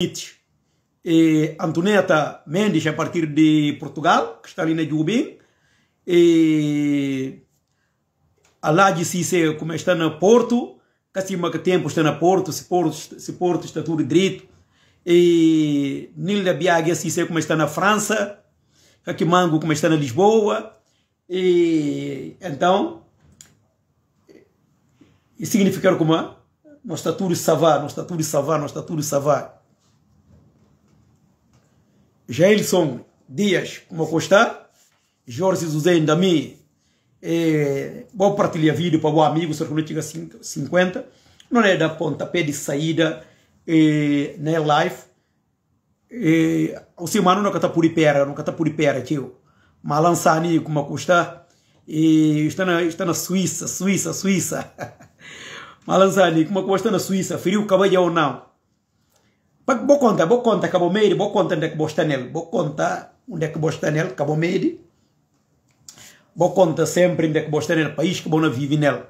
Nietzsche e Antoneta Mendes, a partir de Portugal, que está ali na Jubim, e Alade Cisse, como está na Porto, Cassima que tempo está na Porto, se Porto, se Porto está tudo direito, e Nilda Biagia Cisse, como está na França, Raquimango, como está na Lisboa, e então, e significar como é? Nós está tudo salvar, nós está tudo salvar, nós está tudo salvar. Jailson Dias acostar, Jorge Zuzen Dami, é, eh, vou partilhar vídeo para o amigo, o chega a 50, não é da pontapé de saída eh, é, na live. É, o semana não está por ipera, não está por ipera, tio. ali como acostar e está na, está na Suíça, Suíça, Suíça. ali como acostar na Suíça, feriu o ou não? Vou contar, vou contar Cabo Meire, vou contar onde é que bosta nele, vou contar onde é que bosta nele, Cabo Meire. Vou contar sempre onde é que bosta nele, país que vou não vive nele.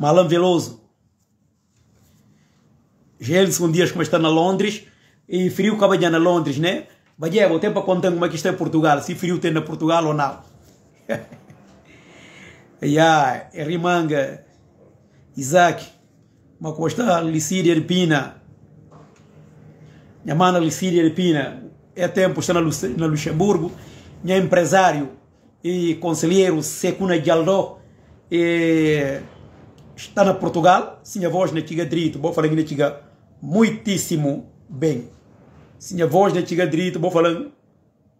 Malan Veloso. Gente, um dia como está na Londres e frio que vai na Londres, né? Mas é, vou ter para contar como é que está em Portugal, se frio tem na Portugal ou não. yeah, Rimanga, Isaac, uma costa Licíria de Pina. Minha mãe Lucília de Pina, é tempo está na Luxemburgo. Minha empresário e conselheiro Secuna Gialdó é, está na Portugal. minha voz na tiga direito, vou falar na tiga muitíssimo bem. minha voz na tiga direito, vou falar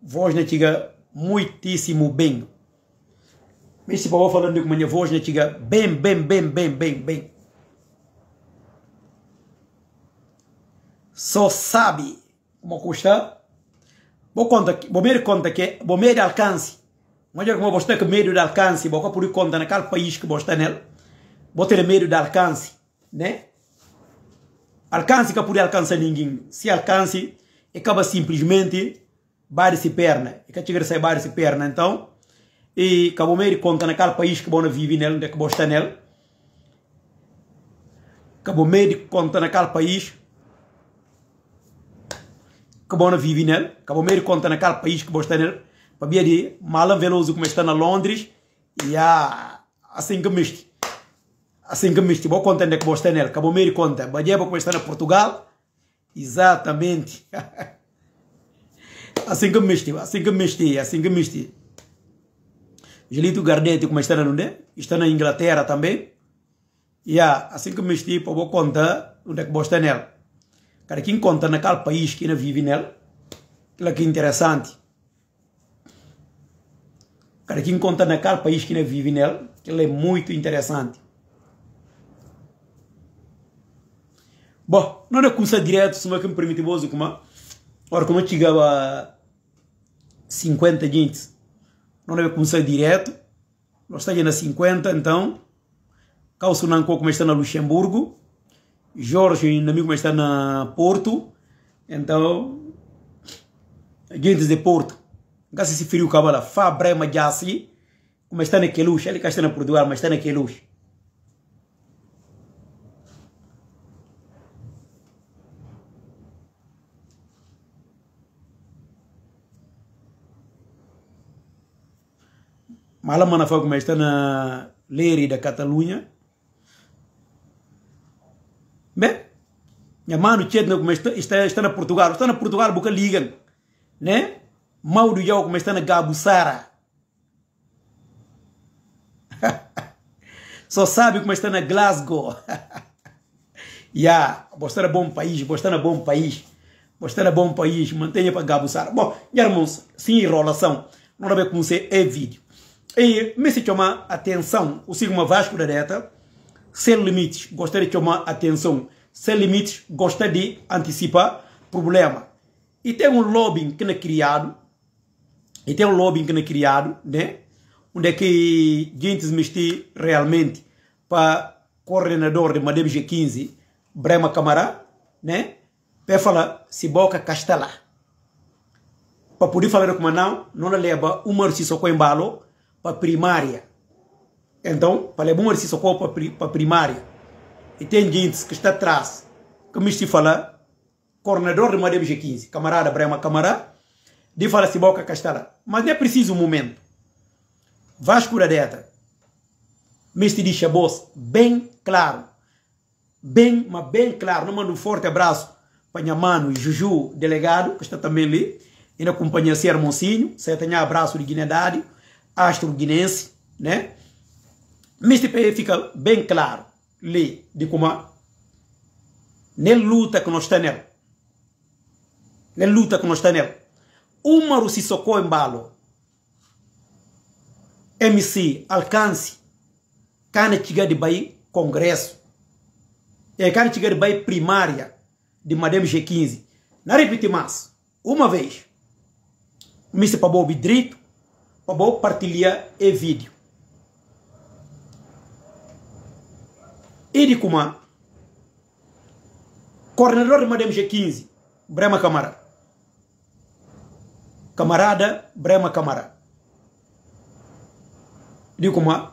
voz na tiga muitíssimo bem. Mas se vou falando com minha voz na tiga bem, bem, bem, bem, bem, bem. só sabe como custa. Vou, conta, vou medir conta que vou medir alcance. Mas eu como você que medo de alcance, vou por conta naquele país que você nele. Vou ter medo de alcance, né? Alcance que pode alcançar ninguém. Se alcance, acaba simplesmente barre-se perna. E que chegar a barre-se perna, então. E acabou medir conta naquele país que você vive nele, onde é que você está nele. Acabou medir conta naquele país que bom vive nele, que bom meio conta naquele país que bom nele, para ver de Malan Veloso como está na Londres, e a, assim é que miste. Assim que miste, vou contar onde que bom nele, que bom meio conta, para ver como está na Portugal, exatamente. assim que miste, assim que miste, assim que miste. Gelito Gardete como está na onde? Está na Inglaterra também. E a, assim que miste, vou contar conta onde é que bom nele. Cara, quem conta naquele país que não vive nela, aquilo é que é interessante. Cara, quem conta naquele país que não vive nela, aquilo é muito interessante. Bom, não é começar direto, se não que me permite você como é. Ora, como eu chegava a 50 gente, não é começar direto. Nós estamos na 50, então. Calço não como está na Luxemburgo. Jorge, inimigo, eh, assim. mas está na Porto. Então, gente de Porto, gasta esse frio cabala, fabre majasi, Como está naquele luxo, ele está na Portugal, mas está naquele luxo. Malamana foi como está na Leri da Catalunha, Bem, minha mano chetna como está, está, está na Portugal, está na Portugal porque ligam, né? Mauro Yau como está na Gabusara Só sabe como está na Glasgow. Ya, é bom país, gostar é bom país. gostar é bom país, mantenha para Gabusara Bom, minha irmãos, sem enrolação, não ver como você é vídeo. E me se chama atenção, o sigma Vasco da Neta. Sem limites, gosta de chamar atenção. Sem limites, gosta de antecipar problema. E tem um lobbying que não é criado. E tem um lobbying que não é criado, né? Onde é que gente mexe realmente para coordenador de Madeb G15, Brema Camará, né? Para falar, se boca castela. Para poder falar com manau não leva uma hora só com embalo para primária. Então, falei, bom, exercício socorro para primária. E tem gente que está atrás, que me falar, coordenador de uma DBG15, camarada Brema camarada. de falar se assim, boca castala. Mas não é preciso um momento. Vasco da dieta. Mestre de Xabos, bem claro. Bem, mas bem claro. Não mando um forte abraço para minha mano Juju, delegado, que está também ali. E na companhia Ser Moncinho, você tem abraço de Guiné-Dário, astro guinense, né? MSTP tipo, fica bem claro ali de como na luta que nós está nela, na luta que nós está nela, uma se socou em embalo, MC alcance, cana chegar de Bahia congresso, e cana chegar de Bahia primária de Madame G15. Não repete mais, uma vez, o Mr. Pabou Bidrito, Pabou partilha e vídeo. Idi Kuma, coordenador de Madame G15, Brema Camara. Camarada Brema Camara. Idi Kuma,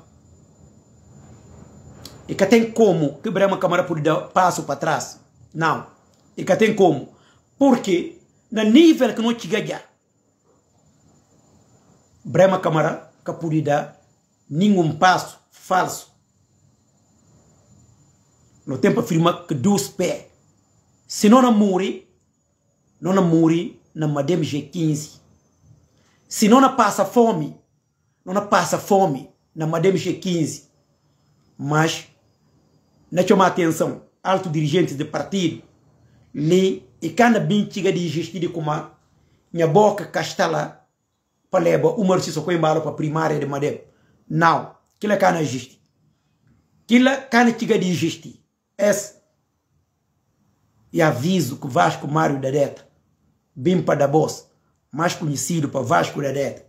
e que tem como que Brema Camara pode dar passo para trás. Não. E que tem como. Porque, no nível que nós chegamos, Brema Camara que pode dar nenhum passo falso no tempo afirma que Deus pé. Se não morre, não morre na Madame G15. Se não passa fome, não passa fome na Madame G15. Mas, na chama atenção, alto dirigentes de partido, lê e cada bem chega de gestir como a minha boca castala para levar uma notícia com embalo para a primária de Madame. Não, aquilo é que não existe. Aquilo é que não chega de gestir. Esse. E aviso que Vasco Mário Dereta, Bimpa da boss mais conhecido para Vasco Dereta.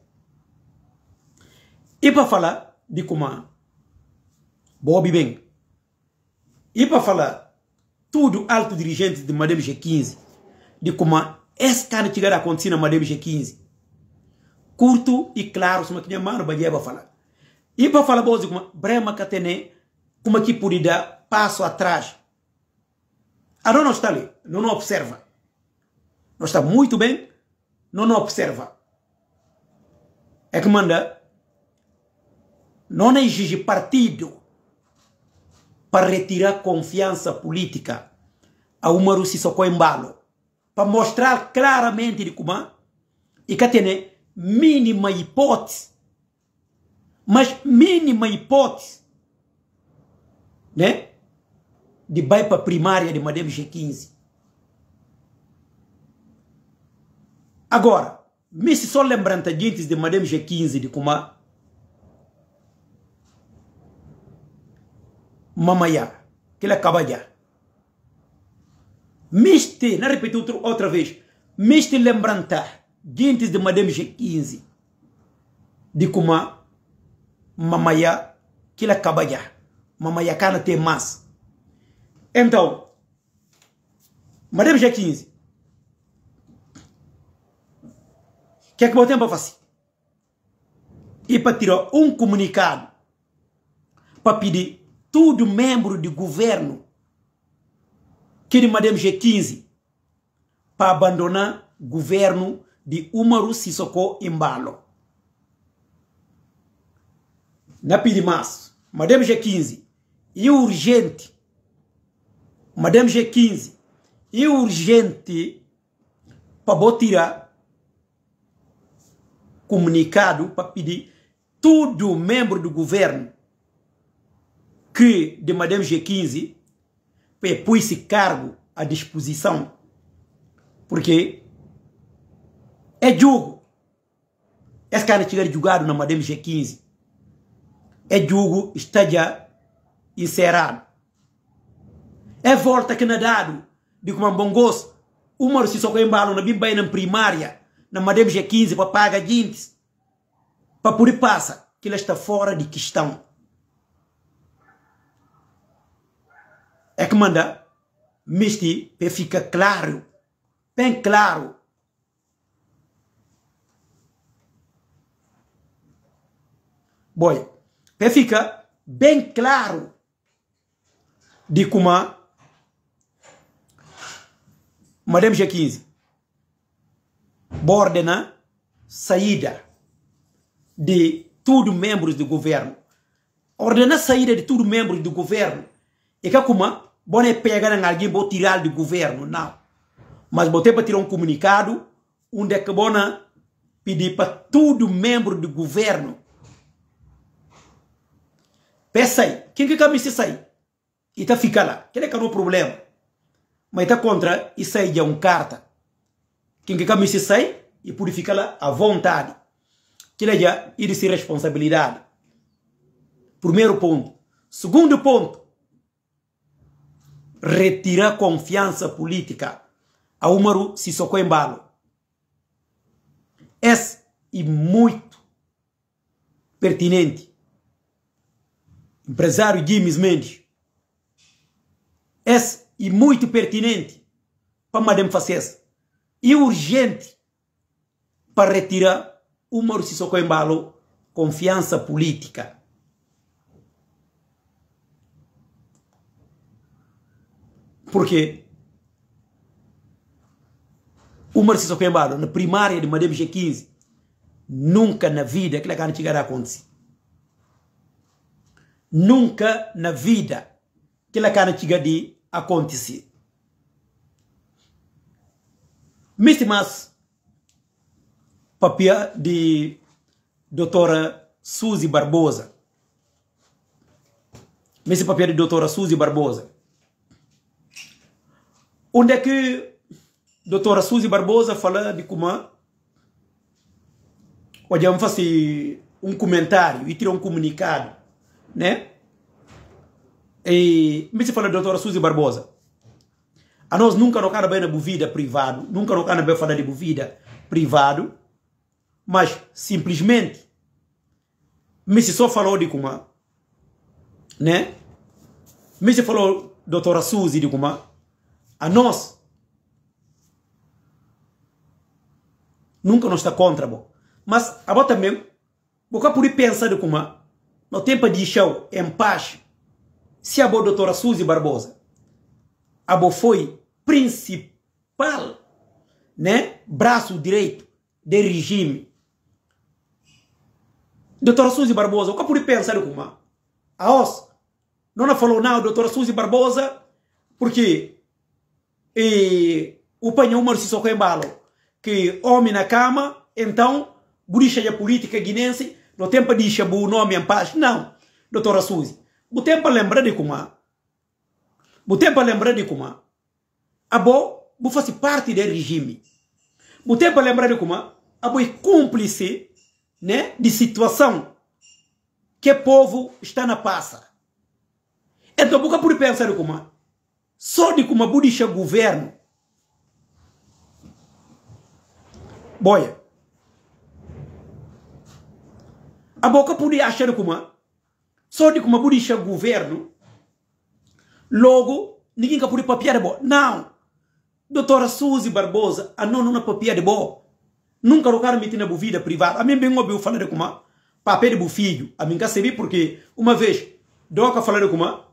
E para falar de como Bobby Ben. E para falar tudo alto dirigente de Madame G15, de como esse cara chegar a acontecer na Madame G15. Curto e claro, se não tinha mano, é para falar. E para falar, como Brema é Catene, como aqui por dar passo atrás. Arão não está ali, não, não observa. Não está muito bem, não, não observa. É que manda. Não exige partido para retirar confiança política a uma só com Embalo. Para mostrar claramente de como e que tem mínima hipótese. Mas mínima hipótese. Né? de vai para a primária de Madame G15. Agora, me se só lembrantadientes de Madame G15 de Kumar, mamaiá, que ele acaba já. Miste, não repeti outra vez, miste lembrantar dentes de Madame G15 de Kumar, mamaiá, que ele acaba já. Mamaiá, cara, tem massa. Então, Madame G15, o que é que o para fazer? E para tirar um comunicado para pedir todo membro de governo que é de Madame G15 para abandonar governo de Umaru Sissoko Embalo. Na Pidimas, Madame G15, é urgente Madame G15, é urgente para botar tirar comunicado para pedir todo membro do governo que de Madame G15 põe esse cargo à disposição. Porque é jogo. Esse cara tiver julgado na Madame G15. É jogo, está já encerrado. É volta canadado de como bongos uma se só embalo na bimba na primária na madame G15 para pagar gente para por passa que ela está fora de questão é que manda misti para ficar claro bem claro boy para ficar bem claro de como Madame G15, borde na saída de os membros do governo. Ordena a saída de os membros do governo. E que como bone pegar na alguém vou tirar do governo, não. Mas botei para tirar um comunicado onde é que bona pedir para tudo membro do governo. Peça aí, quem que cabe se sair? E tá fica lá. Quem é que é o problema? Mas está contra e sai de um carta. Quem que caminha se sai e purifica-la à vontade. Que ele já ir se responsabilidade. Primeiro ponto. Segundo ponto. Retirar confiança política a Umaru Sissoko Embalo. Esse e muito pertinente. Empresário James Mendes. Esse e muito pertinente para Madame Facesa e urgente para retirar o Maurício Socoembalo confiança política. Porque o Maurício Socoembalo, na primária de Madame G15, nunca na vida é que ele chegará a acontecer. Nunca na vida aquela é carne chegará acontecer. Mesmas papia de doutora Suzy Barbosa. Nesse papel de doutora Suzy Barbosa. Onde é que doutora Suzy Barbosa fala de como Olha, fazer um comentário e ter um comunicado, né? E me se fala da doutora Suzy Barbosa. Né? A nós nunca não bem na bovida privado, nunca não bem falar de bovida privado, mas simplesmente me se só falou de como, né? Me se falou doutora Suzy de como a nós nunca não está contra, bom. Mas agora também, cá por pensar de como no tempo de show em paz se a boa doutora Suzy Barbosa, a boa foi principal, né, braço direito de regime. Doutora Suzy Barbosa, o que pude pensar com uma? A os não é falou não, doutora Suzy Barbosa, porque e, o panhão em Coimbalo, que homem na cama, então, buricha da política guinense, no tempo de o nome em paz. Não, doutora Suzy butei para lembrar de como butei para lembrar de como abo bu fosse parte do regime butei para lembrar de como abo é cúmplice né de situação que o povo está na passa então buca por pensar como só de como bu governo boia a boca podia achar como so di kuma buri sha governo logo ninguém capuri papia de bo não doutora Suzy Barbosa a não não papia de bo nunca lugar cara na vida privada a mim bem ouviu falar de kuma papel de filho a mim cacebi porque uma vez doca falar de kuma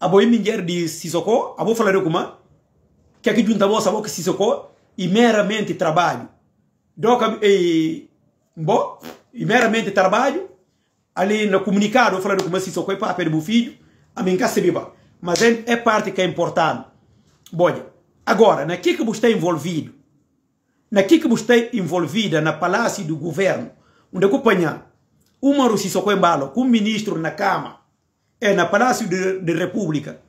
a boi minjer de Sissoko a vou falar de kuma que aqui junta bolsa boca Sissoko e meramente trabalho doca e eh, bo e meramente trabalho ali no comunicado falei como assim isso foi para do filho, a mim cá se viva. Mas é, parte que é importante. bom agora, na que que você está envolvido? Na que que você está envolvida na palácio do governo? Onde acompanha? acompanho uma Rússia só embalo com um ministro na cama, é na palácio de, de república.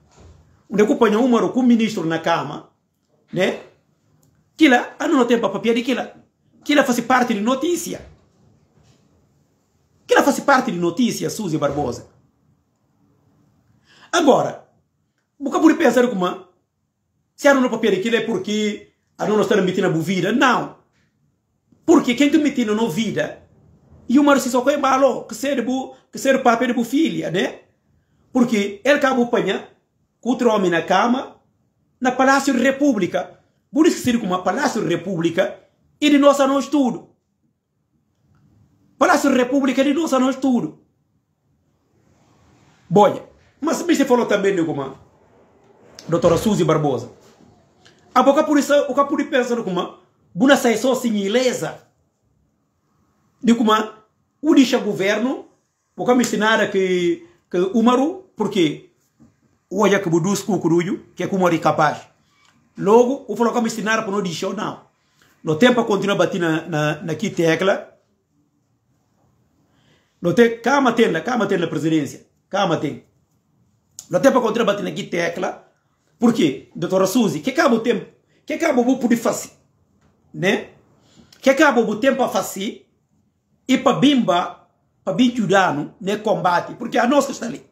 Onde acompanha acompanho uma com um ministro na cama, né? Que lá, não tem para papel de que lá. Que lá faz parte de notícia. Ela parte de notícias, Suzy Barbosa. Agora, nunca por pensar como se era no papel aquilo é porque a não está metido a vida. Não. Porque quem está metindo na vida e o Marcio só é malo, que ser bu, que ser papel de filha, né? Porque ele acabou com outro homem na cama na Palácio República. Por isso que seria como a Palácio República e de nossa nós tudo. Palácio da República de dois anos tudo. Boia. Mas você falou também, Niguma, doutora Suzy Barbosa. Ah, a boca por isso, o capuri pensa, Niguma, Buna sai só assim, ilesa. Niguma, o deixa governo, o que me ensinara que, que o Maru, porque o olha que buduz com o curujo, que é como é capaz. Logo, o falou que me ensinara para não deixar, não. No tempo continua batendo na, na, na que tecla, calma tem, calma tem na presidência, Calma tem. Note para contrabater aqui tecla, porque, doutora Suzy, que acaba o tempo, que acaba o poder fazer, né? Que acaba o tempo a fazer e para bimba, para bim judano, né, combate, porque a nossa está ali.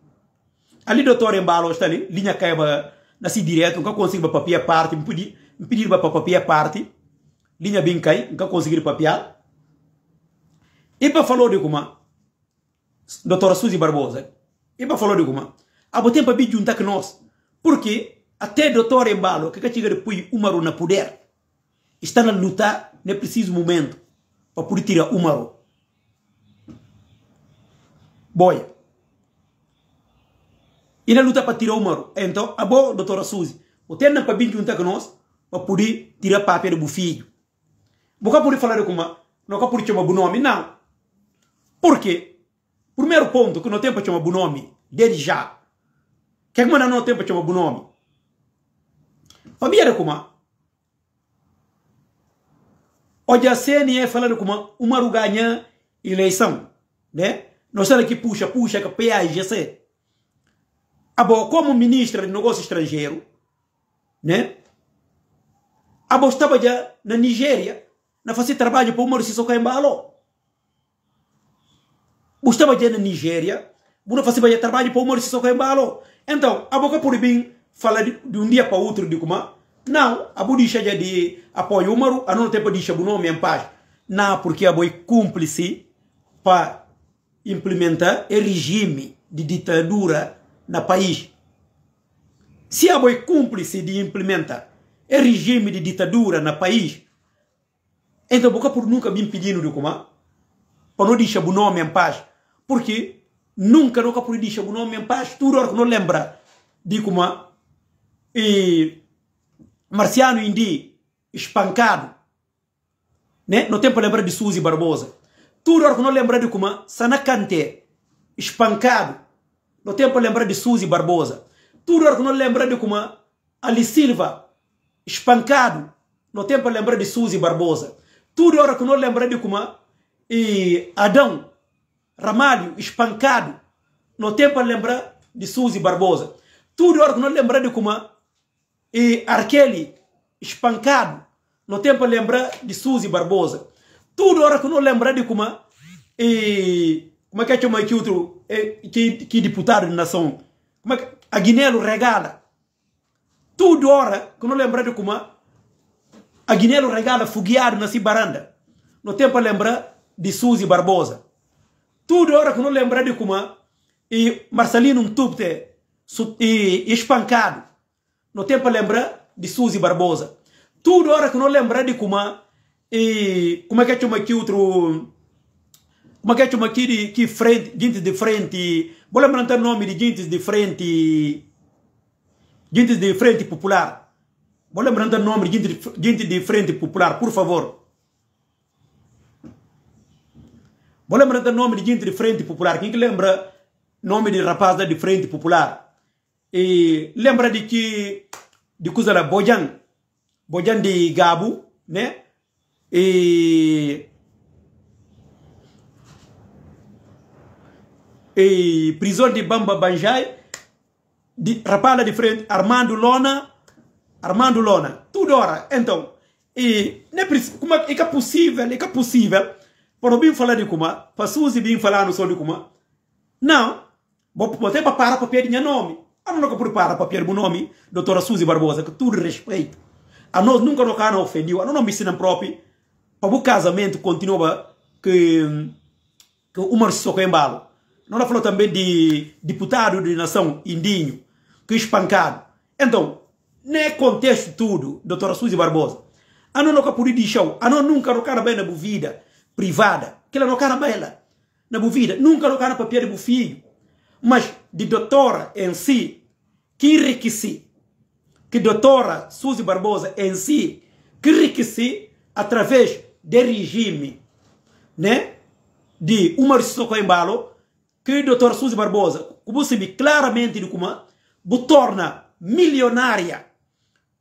Ali, doutor Embalo está ali, linha caiba, nasci direto, nunca consigo para papia parte, me pedir, me pedir para papia parte, linha bem cai, nunca conseguir papiar. E para falar de como é? doutora Suzy Barbosa, eba falou de guma, abo tempo bi junta que nós, porque até doutora Embalo, que chega depois umaro na poder, está na luta nesse preciso momento para poder tirar umaro, Boia. E na luta para tirar umaro, então, abo doutora Suzy, o tempo para bi junta que nós, para poder tirar papel do filho. Boca poder falar de guma, não pode chamar o nome, não. Por quê? Primeiro ponto, que não tem para chamar o nome, desde já. Que é que não tem para chamar o nome? Família como? Hoje a CNE falando como uma ruganha eleição, né? não temos que puxa, puxa, que PAGC. Abo, ah, como ministra de negócio estrangeiro, né? Abo ah, estava já na Nigéria, na fazer trabalho para o Maurício Sokaimbalo. Bustaba na Nigéria, Buna Faciba trabalho para o Maurício Soca malo. Então, a boca por mim fala de, de, um dia para outro de como? Não, a budisha já de apoio Umaru, a não tempo deixa o nome em paz. Não, porque a é cúmplice para implementar o regime de ditadura no país. Se a boi cúmplice de implementar o regime de ditadura no país, então boca por nunca me impedindo de como? Para não deixar o nome em paz. Porque nunca, nunca por isso, o nome para estudar, que não lembra. De como e Marciano Indi, espancado, né? Não tem para lembrar de Suzy Barbosa. Tudo que não lembra de como Sanacante, espancado. Não tem para lembrar de Suzy Barbosa. Tudo que não lembra de como Ali Silva, espancado. Não tem para lembrar de Suzy Barbosa. Tudo que não lembra de como e Adão, Ramalho, espancado. Não tem para lembrar de Suzy Barbosa. Tudo hora que não lembrar de Kuma. E Arkeli, espancado. Não tem para lembrar de Suzy Barbosa. Tudo hora que não lembrar de Kuma. E como é que é chama aqui outro? É, que, que deputado de nação? Como é que... Aguinelo regala. Tudo hora que não lembrar de Kuma. Aguinelo regala fogueado na Cibaranda. Não tem para lembrar de Suzy Barbosa tudo hora que não lembrar de como e Marcelino Mtupte e, e espancado. Não tem para lembrar de Suzy Barbosa. Tudo hora que não lembrar de como e como é que é chama aqui outro como é que é chama aqui de que frente, gente de frente, vou lembrar o nome de gente de frente gente de frente popular. Vou lembrar o nome de gente de frente popular, por favor. Vou lembrar do nome de gente de Frente Popular. Quem que lembra nome de rapaz da de Frente Popular? E lembra de que de coisa da Bojan, Bojan de Gabo, né? E e prisão de Bamba Banjai, de rapada de frente, Armando Lona, Armando Lona, tudo hora. Então, e, não é, como é, é que é possível, é que é possível por bin fala di kuma fa susi bem falar no de kuma não até para para papel de nome a ah, não por para papel do nome doutora Suzy Barbosa que tudo respeito a ah, nós nunca nos cana ofendiu a ah, não me ensina próprio para o casamento continua que que o Mar Soco embalo nós falou também de deputado de nação indinho que espancado então nem contexto tudo doutora Suzy Barbosa a não nunca por deixar a não nunca nos cana bem na vida privada, que ela não cara bela na bovida, nunca não cara para de filho, mas de doutora em si, que enriqueci, que doutora Suzy Barbosa em si, que enriqueci através de regime, né, de uma restrição embalo, que doutora Suzy Barbosa, como se claramente de como, torna milionária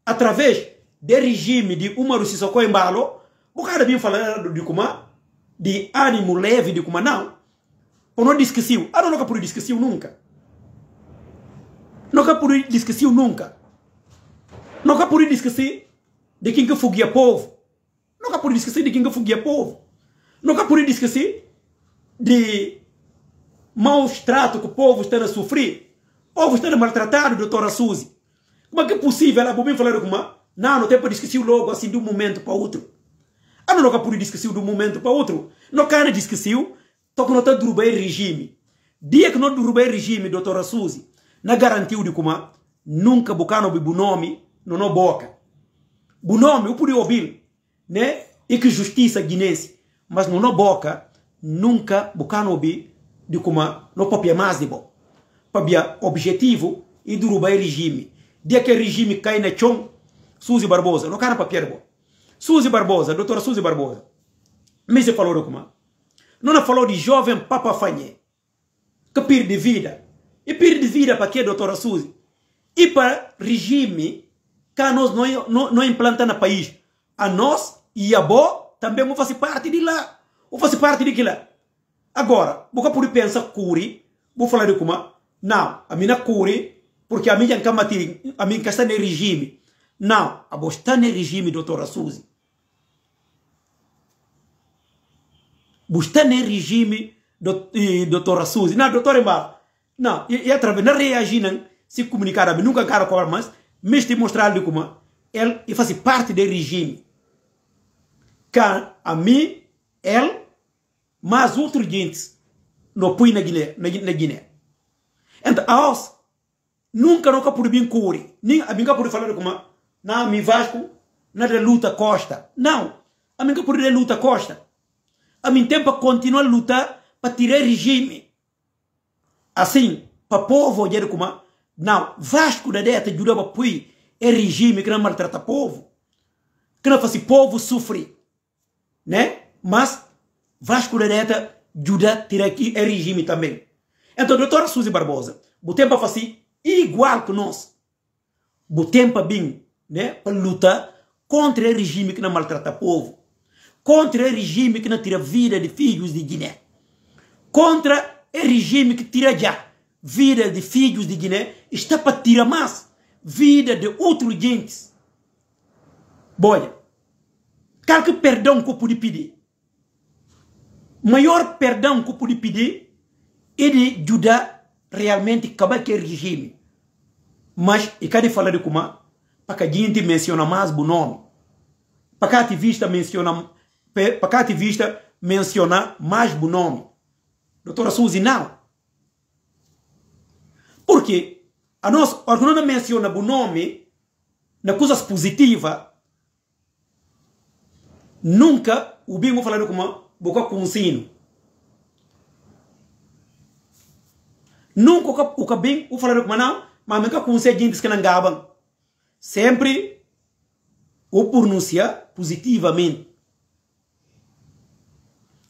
através de regime de uma restrição embalo, o cara me falando de como, de ânimo leve de como não. Ou não disqueciu. Ah, não, nunca por disqueciu nunca. Nunca por disqueciu nunca. Nunca por esquecer de quem que fugia povo. Nunca por esquecer de quem que fugia povo. Nunca por esquecer de maus trato que o povo está a sofrer. O povo está a maltratar, doutora Suzy. Como é que é possível? Ela ah, bem falar com como não, não tem para esquecer logo assim de um momento para outro. A não nunca pode esquecer de um momento para outro. Não quero de esqueceu, só que não está derrubando regime. Dia que não derrubei regime, doutora Suzy, não garantiu de como nunca bocano o nome no no boca. O nome, eu pude ouvir, né? E que justiça guinense. Mas no no boca, nunca bocano o de como no papia mais de bom. o objetivo e derrubar regime. Dia que regime cai na chão, Suzy Barbosa, não cara papia bom. Suzy Barbosa, doutora Suzy Barbosa, mas falou do como? Não falou de jovem Papa Fanhé, que perde vida. E perde vida para quê, doutora Suzy? E para regime que nós não, não, não no país. A nós e a Bo também vão fazer parte de lá. Vão fazer parte de lá. Agora, você pode pensar, curi, vou falar de como? Não, a minha curi, porque a minha cama a minha está no regime. Não, a Bo está no regime, doutora Suzy. Bustane regime, doutor Suzy. Não, doutor Embar. Não, e através não não se comunicaram, nunca cara com mas mesmo mostrar-lhe como ele faz parte do regime. Cá, a mim, ele, mas outros gente não põe na Guiné. Na Guiné. Então, a os, nunca, nunca pude mim corre. Nem a mim por falar como, não, me Vasco, nada luta Costa. Não, a mim por luta Costa ao mesmo tempo continua a lutar para tirar regime. Assim, para o povo, dizer como, não, Vasco da Deta ajuda para apoio é regime que não maltrata o povo, que não faz o povo sofrer, né? Mas Vasco da Deta ajuda a tirar aqui é regime também. Então, doutora Suzy Barbosa, o tempo para fazer igual que nós, o tempo bem, né, para lutar contra o regime que não maltrata o povo contra o regime que não tira vida de filhos de Guiné. Contra o regime que tira já vida de filhos de Guiné, está para tirar mais vida de outros gentes. Boia, qualquer perdão que eu pude pedir, maior perdão que eu pude pedir é de ajudar realmente acabar com o regime. Mas, e cadê falar de como? Para que a gente menciona mais o nome. Para que a ativista menciona para cá ativista mencionar mais o nome. Doutora Suzy, não. Porque a nossa, organização não menciona o nome na coisas positivas, nunca o Bingo falando com uma boca com um sino. Nunca o bem o falando com não, mas nunca com gente que não gabam. Sempre o pronuncia positivamente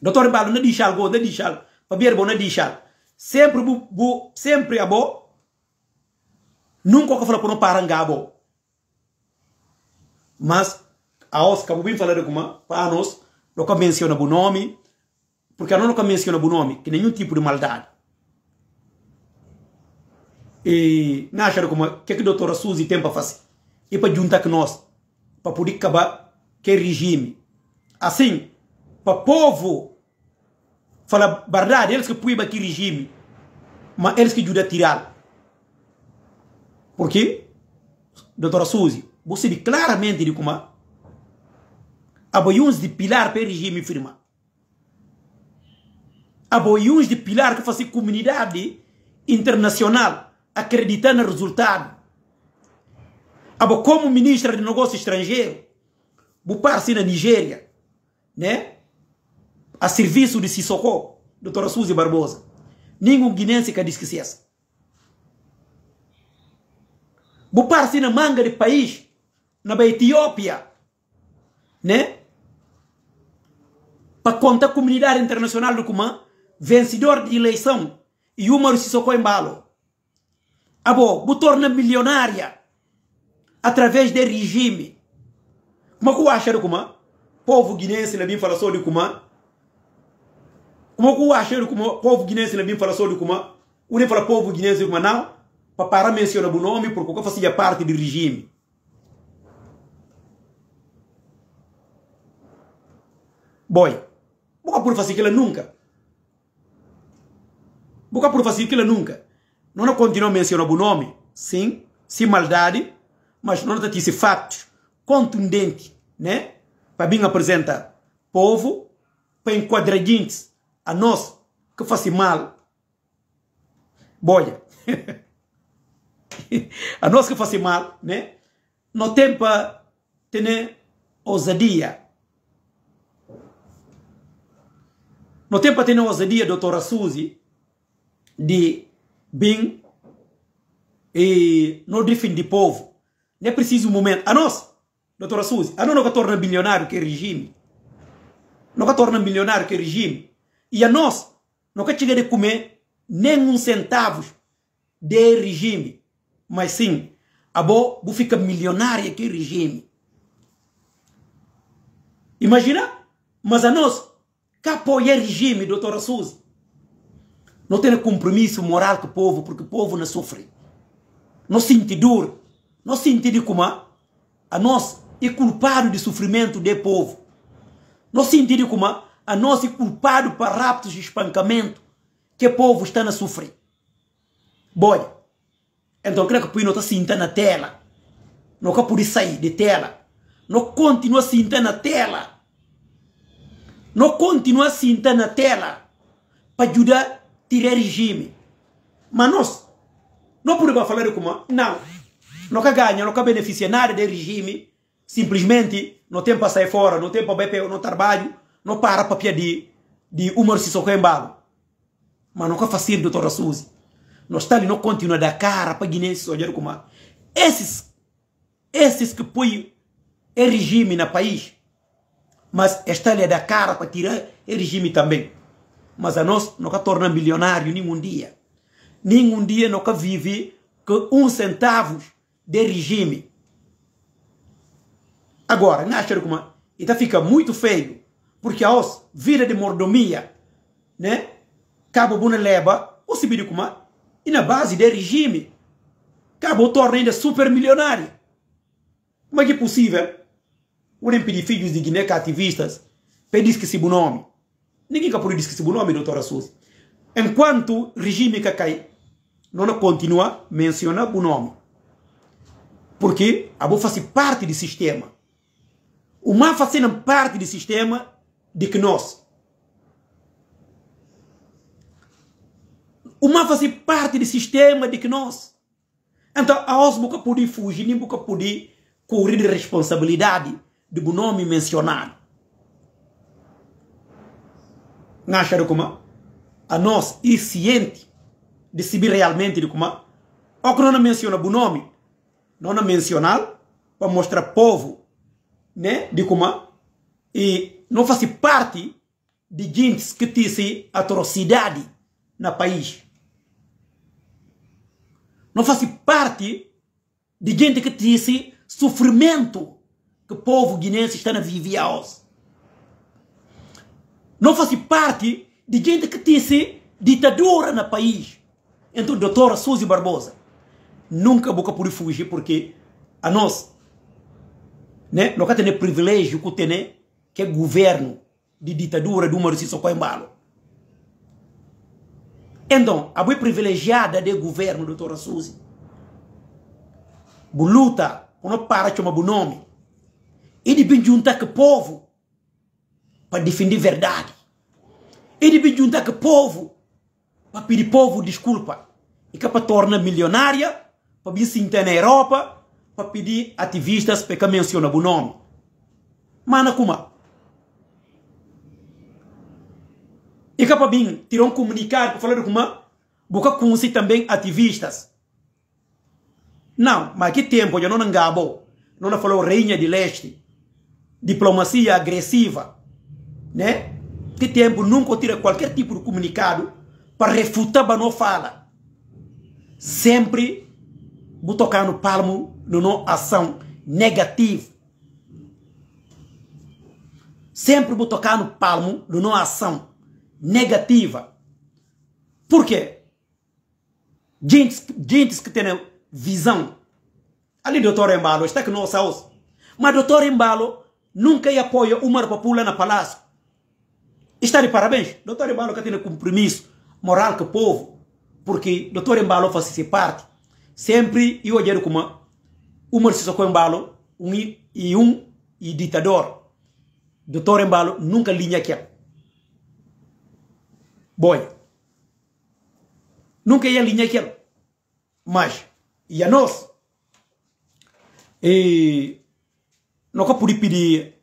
doutor mbaɗo nadi chal goo nadi chal ba bo nadi chal sempre bo sempre abo nunca ko kafala kono paran gabo mas aos kabu bim falar kuma panos lo ko menciona bu nome porque não nunca menciona bu nome que nenhum tipo de maldade e na achar como que que doutora Suzy tem para fazer e para juntar com nós para poder acabar que regime assim para o povo falar verdade, eles que põem aqui regime, mas eles que ajudam a tirar. Por quê? Doutora Suzy, você diz claramente de como boiões de pilar para o regime firma. boiões de pilar que fazem comunidade internacional acreditar no resultado. Abo como ministra de negócios estrangeiro, vou partir na Nigéria, né? a serviço de Sissoko, doutora Suzy Barbosa. Nenhum guinense que diz que esqueça. É assim. Bupar-se na manga de país, na Etiópia, né? Para contar a comunidade internacional do Cumã, vencedor de eleição, e uma Sissoko balo. Abô, me torna milionária através de regime. Como é que acha do Cumã? Povo guinense, Labim fala só de Cumã kuma ku o povo pauvre guinéen sila bin fala sodu kuma une fala povo guinéen sila kuma para papara mencionar o nome porque eu fazia parte do regime boy boca por fazer aquilo nunca boca por fazer aquilo nunca não não continua mencionar o nome sim sim maldade mas não está esse fato contundente né para bem apresentar povo para enquadrar gente a nós que fazem mal. Boia. a nós que fazem mal, né? Não tem para ter ousadia. Não tem para ter ousadia, doutora Suzy, de bem e não defender o povo. Não é preciso um momento. A nós, doutora Suzy, a nós não torna bilionário que regime. Não torna bilionário que regime. E a nós, nunca cheguei a comer nem um centavo de regime. Mas sim, a boa fica milionária que regime. Imagina? Mas a nós, que apoia regime, doutora Suzy. Não tem compromisso moral com o povo, porque o povo não sofre. Não sente dor. Não sente de como a nós é culpado de sofrimento do povo. Não sente de como a nós e culpado para raptos e espancamento que o povo está a sofrer. Boia. Então, creio que o não está sinta na tela. Não quer por sair de tela. Não continua sinta na tela. Não continua sinta na tela para ajudar a tirar regime. Mas nós não podemos falar como não. Não quer ganha, não quer beneficia nada do regime. Simplesmente não tem para sair fora, não tem para beber, não trabalho no para papia de, de Umar Sissoko Embalo. Mas nunca faz sempre doutor Suzy. Nós está ali, não continua da cara para Guiné, olhar como esses, esses que põem em regime no país, mas está ali da cara para tirar em regime também. Mas a nós nunca torna milionário nenhum dia. Nenhum dia nunca vive com um centavo de regime. Agora, não achar como? Então fica muito feio porque aos vida de mordomia, né? Cabo buna leva o Sibiricuma e na base de regime, cabo torna ainda supermilionário. Como é que é possível? O pedir filhos de Guiné cativistas pedis que se nome. Ninguém que diz que se nome, doutora Souza. Enquanto regime que cai, não continua a mencionar o nome. Porque a boa faz parte do sistema. O má fazendo parte do sistema de que nós. Uma fazia parte do sistema de que nós. Então, a OS nunca fugir, nem nunca pôde correr de responsabilidade do nome mencionado. Não acharam como? A nós e ciente de saber realmente de como? Ou que não menciona o nome, não mencionado para mostrar povo, né? De como? E não faço parte de gente que disse atrocidade no país. Não faço parte de gente que disse sofrimento que o povo guinense está a viver hoje. Não faço parte de gente que disse ditadura no país. Então, doutora Suzy Barbosa, nunca boca por fugir porque a nós, né, nós temos privilégio que temos é governo de ditadura do Umar Sissoko Então, a boi privilegiada de governo, doutora Suzy. Bu luta, não para chamar bu nome. E de bem juntar o povo para defender verdade. E de bem juntar o povo para pedir povo desculpa. E que para tornar milionária, para vir se na Europa, para pedir ativistas para que menciona bu nome. Mana como E Capabim tirou um comunicado para falar com uma boca com si também ativistas. Não, mas que tempo já não engabo. Não falou rainha de leste. Diplomacia agressiva. Né? Que tempo nunca tira qualquer tipo de comunicado para refutar para não fala. Sempre vou tocar no palmo não ação negativa. Sempre vou tocar no palmo não ação negativa. Por quê? Gente, gente que tem visão. Ali, doutor Embalo, está que não saúde. Mas doutor Embalo nunca apoia o Mar Papula na Palácio. Está de parabéns. Doutor Embalo que tem compromisso moral com o povo. Porque doutor Embalo faz -se parte. Sempre eu olhei como o Mar Sissoko Embalo um, e um e ditador. Doutor Embalo nunca linha aqui boia. Nunca ia alinhar aquilo. Mas, e a nós? E nunca pude pedir.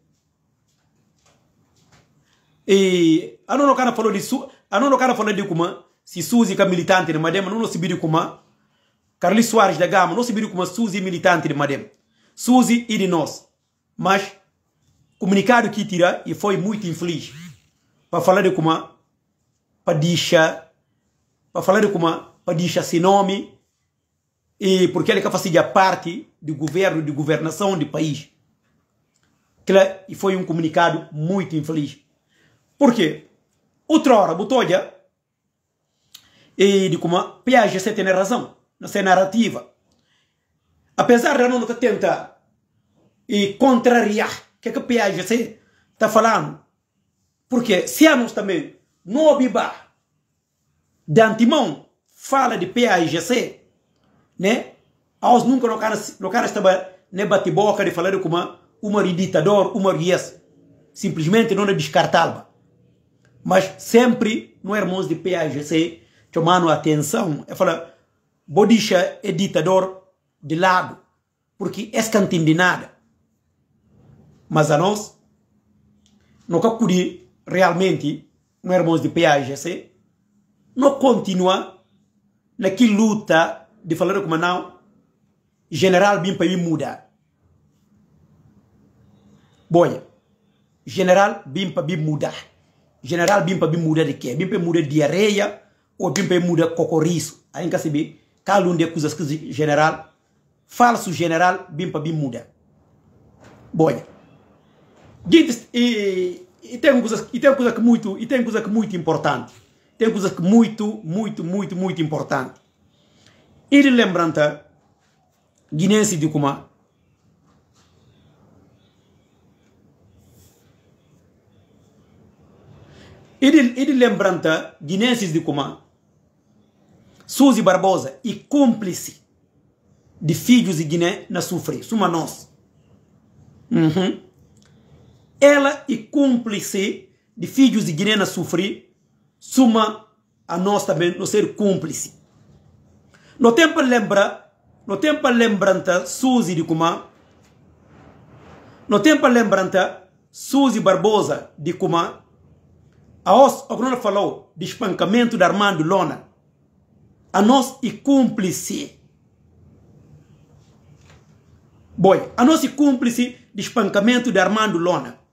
E a não cara falou de su, a não cara falou de como se Suzy que é militante de Madema não se vira como Carlos Soares da Gama não se vira como Suzy militante de Madema. Suzy e de nós. Mas comunicado que tira e foi muito infeliz para falar de como padisha bafalari kuma padisha sem nome e porque ele fazer parte do governo de governação do país que e foi um comunicado muito infeliz porque outra hora botoja e de como Piaget se tem razão nessa narrativa apesar de não tentar e contrariar o que que que Piaget está falando porque se anos também no de antemão, fala de PAGC, né? Aos nunca no cara, no estava né, bate-boca de falar com uma, uma ditador, uma guias. Simplesmente não é descartava. Mas sempre no irmãos de PAGC chamando a atenção. É falar, Bodisha é ditador de lado, porque é cantinho de nada. Mas a nós, nunca pude realmente Assim, não irmãos de PAGC, não continuam naquela luta de falar como não, general bem para muda. Boia, general bem para muda. General bem para muda de quê? Bem para muda diarreia ou bem para muda cocoriço. Aí nunca se vê, cada um de coisas que general, falso general bem para muda. Boia. Dito e e tem coisa, e tem coisa que muito, e tem coisa que muito importante. Tem coisa que muito, muito, muito, muito importante. Ele lembrando guinense de Kuma. Ele, ele lembrando guinenses de Kuma. Suzy Barbosa e cúmplice de filhos de Guiné na sofrer. Suma nossa Uhum ela e cúmplice de filhos de Guiné sofrer, suma a nós também não ser cúmplice. Não tem para lembrar, não tem para lembrar Suzy de Cumá, não tem para lembrar Suzy Barbosa de Cumá, a os, o que falou, de espancamento da Armando Lona, a nós e cúmplice. Boi, a nós e cúmplice de espancamento de Armando Lona.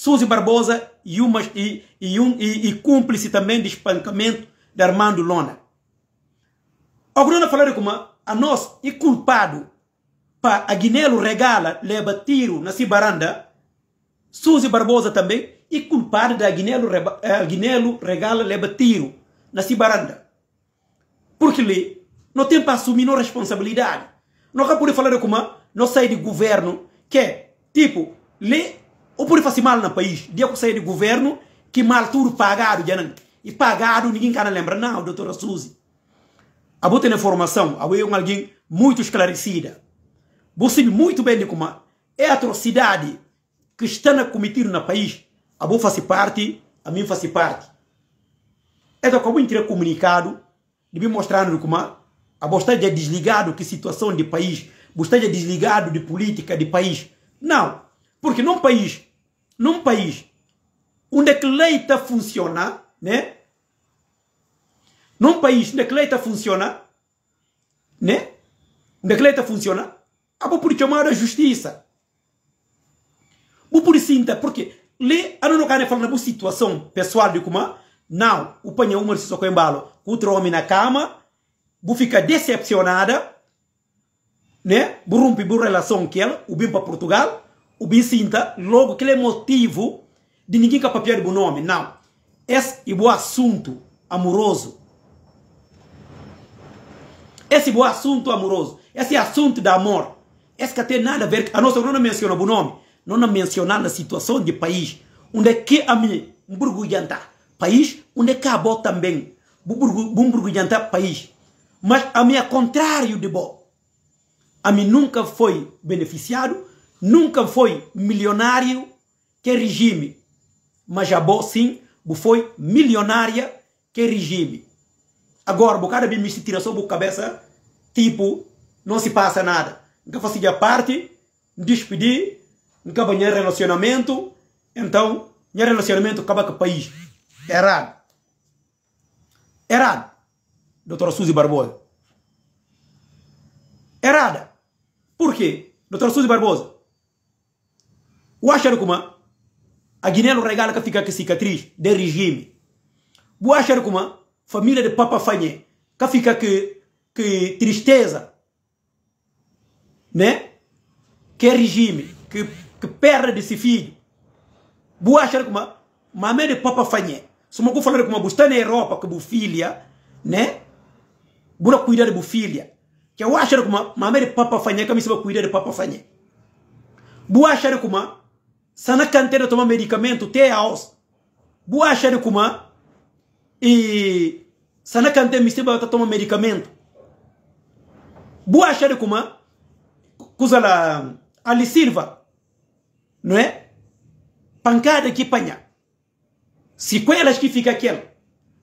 Suzy Barbosa e, uma, e, e, um, e, e cúmplice também de espancamento de Armando Lona. falar falaram como a nós e culpado para Aguinelo regala, leva tiro na Cibaranda, Suzy Barbosa também, e culpado da Aguinelo, eh, regala, leva tiro na Cibaranda. Porque ele não tem para assumir não responsabilidade. Não pode falar como não sai de governo, que é, tipo, lhe o povo faz mal no país. Dia que sair de governo, que mal tudo pagado. Já não. E pagado, ninguém cara lembra. Não, doutora Suzy. A boa informação, a boa alguém muito esclarecida. Você muito bem de como é atrocidade que estão a cometer no país. A boa faz parte, a mim faz parte. É Então, como entrei comunicado, de me mostrar no como a boa está já desligado que situação de país, você está já desligado de política de país. Não, porque num país num país onde a lei está a funcionar, né? Num país onde a lei está a funcionar, né? Onde a lei está a funcionar, acaba por chamar a justiça. por sinta, então, porque lei, a não quer falar na situação pessoal de como, não, o panha é uma se socorre embalo, outro homem na cama, vou fica decepcionada, né? Bu rompe bu relação que ela, o bem para Portugal, o bisinta logo aquele é motivo de ninguém capapiar o nome. Não. Esse é o assunto amoroso. Esse é o assunto amoroso. Esse é assunto de amor. Esse que tem nada a ver. A nossa não menciona o nome. Não menciona a situação de país. Onde é que a mim, Burguyanta, país, onde é que a também, Burguyanta, país. Mas a mim é contrário de bom. A mim nunca foi beneficiado nunca foi milionário que regime, mas já boa sim, foi milionária que regime. Agora, o cara me tira sobre a cabeça, tipo, não se passa nada. Nunca fazia parte, despedi, nunca banhei relacionamento, então, meu relacionamento acaba com o país. Errado. Errado. Doutora Suzy Barbosa. Errada. Por quê? Doutora Suzy Barbosa. O achar como a Guiné não regala que fica com cicatriz de regime. O achar como família de Papa Fanhé que fica que, que tristeza, né? Que regime, que, que perde esse filho. O achar como mamãe de Papa Fanhé. Se eu falar como você está na Europa que o filha, né? Buna cuidar de filha. Que eu achar como mamãe de Papa Fanhé que me cuidar de Papa Fanhé. O achar como sana kantena toma medicamento te aos boa cheiro kuma e sana kante mistiba ta toma medicamento boa cheiro kuma kuzala ali silva não é pancada que panha sequelas que fica aquela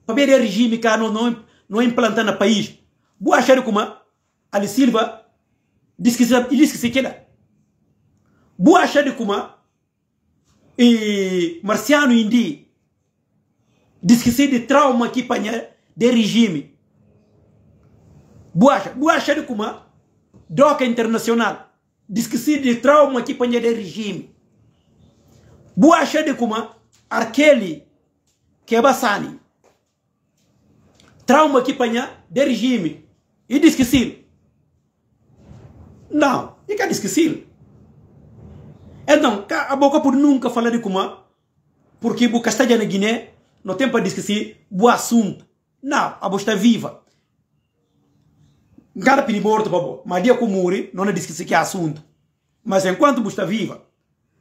para ver é regime que não não não implantar no país boa cheiro kuma ali silva diz que diz que se queda boa cheiro kuma e Marciano Indi disse que de trauma aqui para de regime. Boacha, boacha de como? Doca internacional. Diz que de trauma aqui para de regime. Boacha de como? Arkeli Kebassani. Trauma aqui para de regime. E diz que Não, e que é diz que então, a boca por nunca falar de como, porque o Castanha na Guiné, no tempo para que o assunto, não, a boca está é viva. Cara pini morto, babo, mas dia que morre, não diz que se que é assunto. Mas enquanto a boca está viva,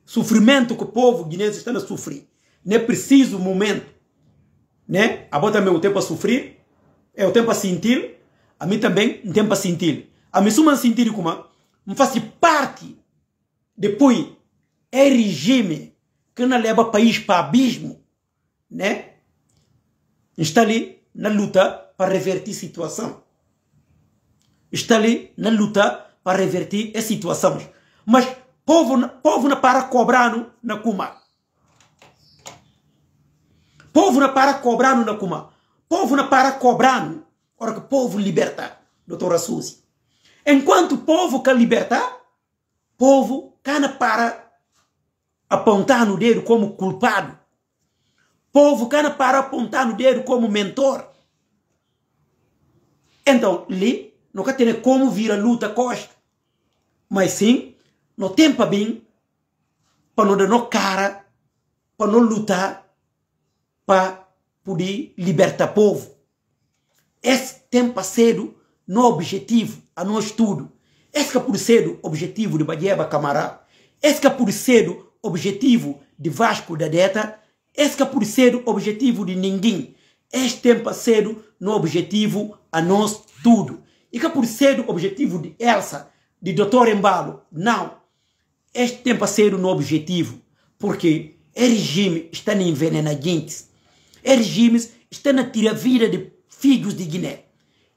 sofrimento que o povo guinense está a sofrer, não é preciso momento, né? A boca também o tempo a sofrer, é o tempo a sentir, a mim também o tempo a sentir. A mim suma sentir como, me faz parte depois é regime que não leva o país para o abismo, né? Está ali na luta para reverter a situação. Está ali na luta para reverter as situações. Mas povo, povo não para cobrar na Kuma. Povo não para cobrar na Kuma. Povo não para cobrar Ora que povo liberta, doutora Suzy. Enquanto o povo quer libertar, povo cana para apontar no dedo como culpado. Povo cara para apontar no dedo como mentor. Então, ali, nunca tem como vir a luta costa. Mas sim, não tem para bem, para não dar cara, para não lutar, para poder libertar povo. Esse tempo cedo, no objetivo, a nós tudo. Esse que é por cedo, objetivo de Badieba Camará. Esse que é por cedo, objetivo de Vasco da Deta, esse que é por ser o objetivo de ninguém. Este tempo a ser no objetivo a nós tudo. E que é por ser o objetivo de Elsa, de doutor Embalo, não. Este tempo a ser no objetivo, porque é regime está na envenenagentes. É regime está na tirar vida de filhos de Guiné.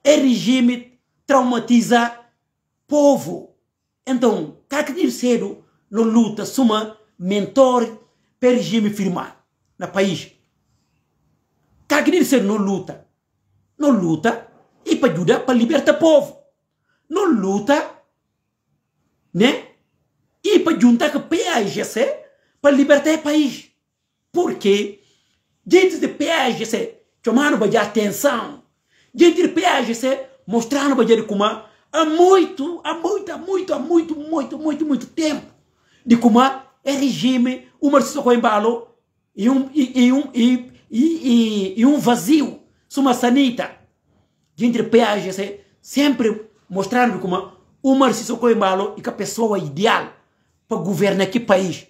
É regime traumatiza povo. Então, cá é que ser no luta suma mentor para regime firmar no país. Cagnir ser não luta. Não luta e para ajudar, para libertar o povo. Não luta, né? E para juntar com o PAGC para libertar o país. Porque gente do PAGC chamando para atenção. Gente do PAGC mostrando para como há muito, há muito, há muito, há muito, muito, muito, muito tempo de como é regime, uma pessoa com embalo e um, e, e um, e, e, e, um vazio, uma sanita de entrepeagem, eh, sempre mostrando como uma justiça com embalo e que a pessoa é ideal para governar que país.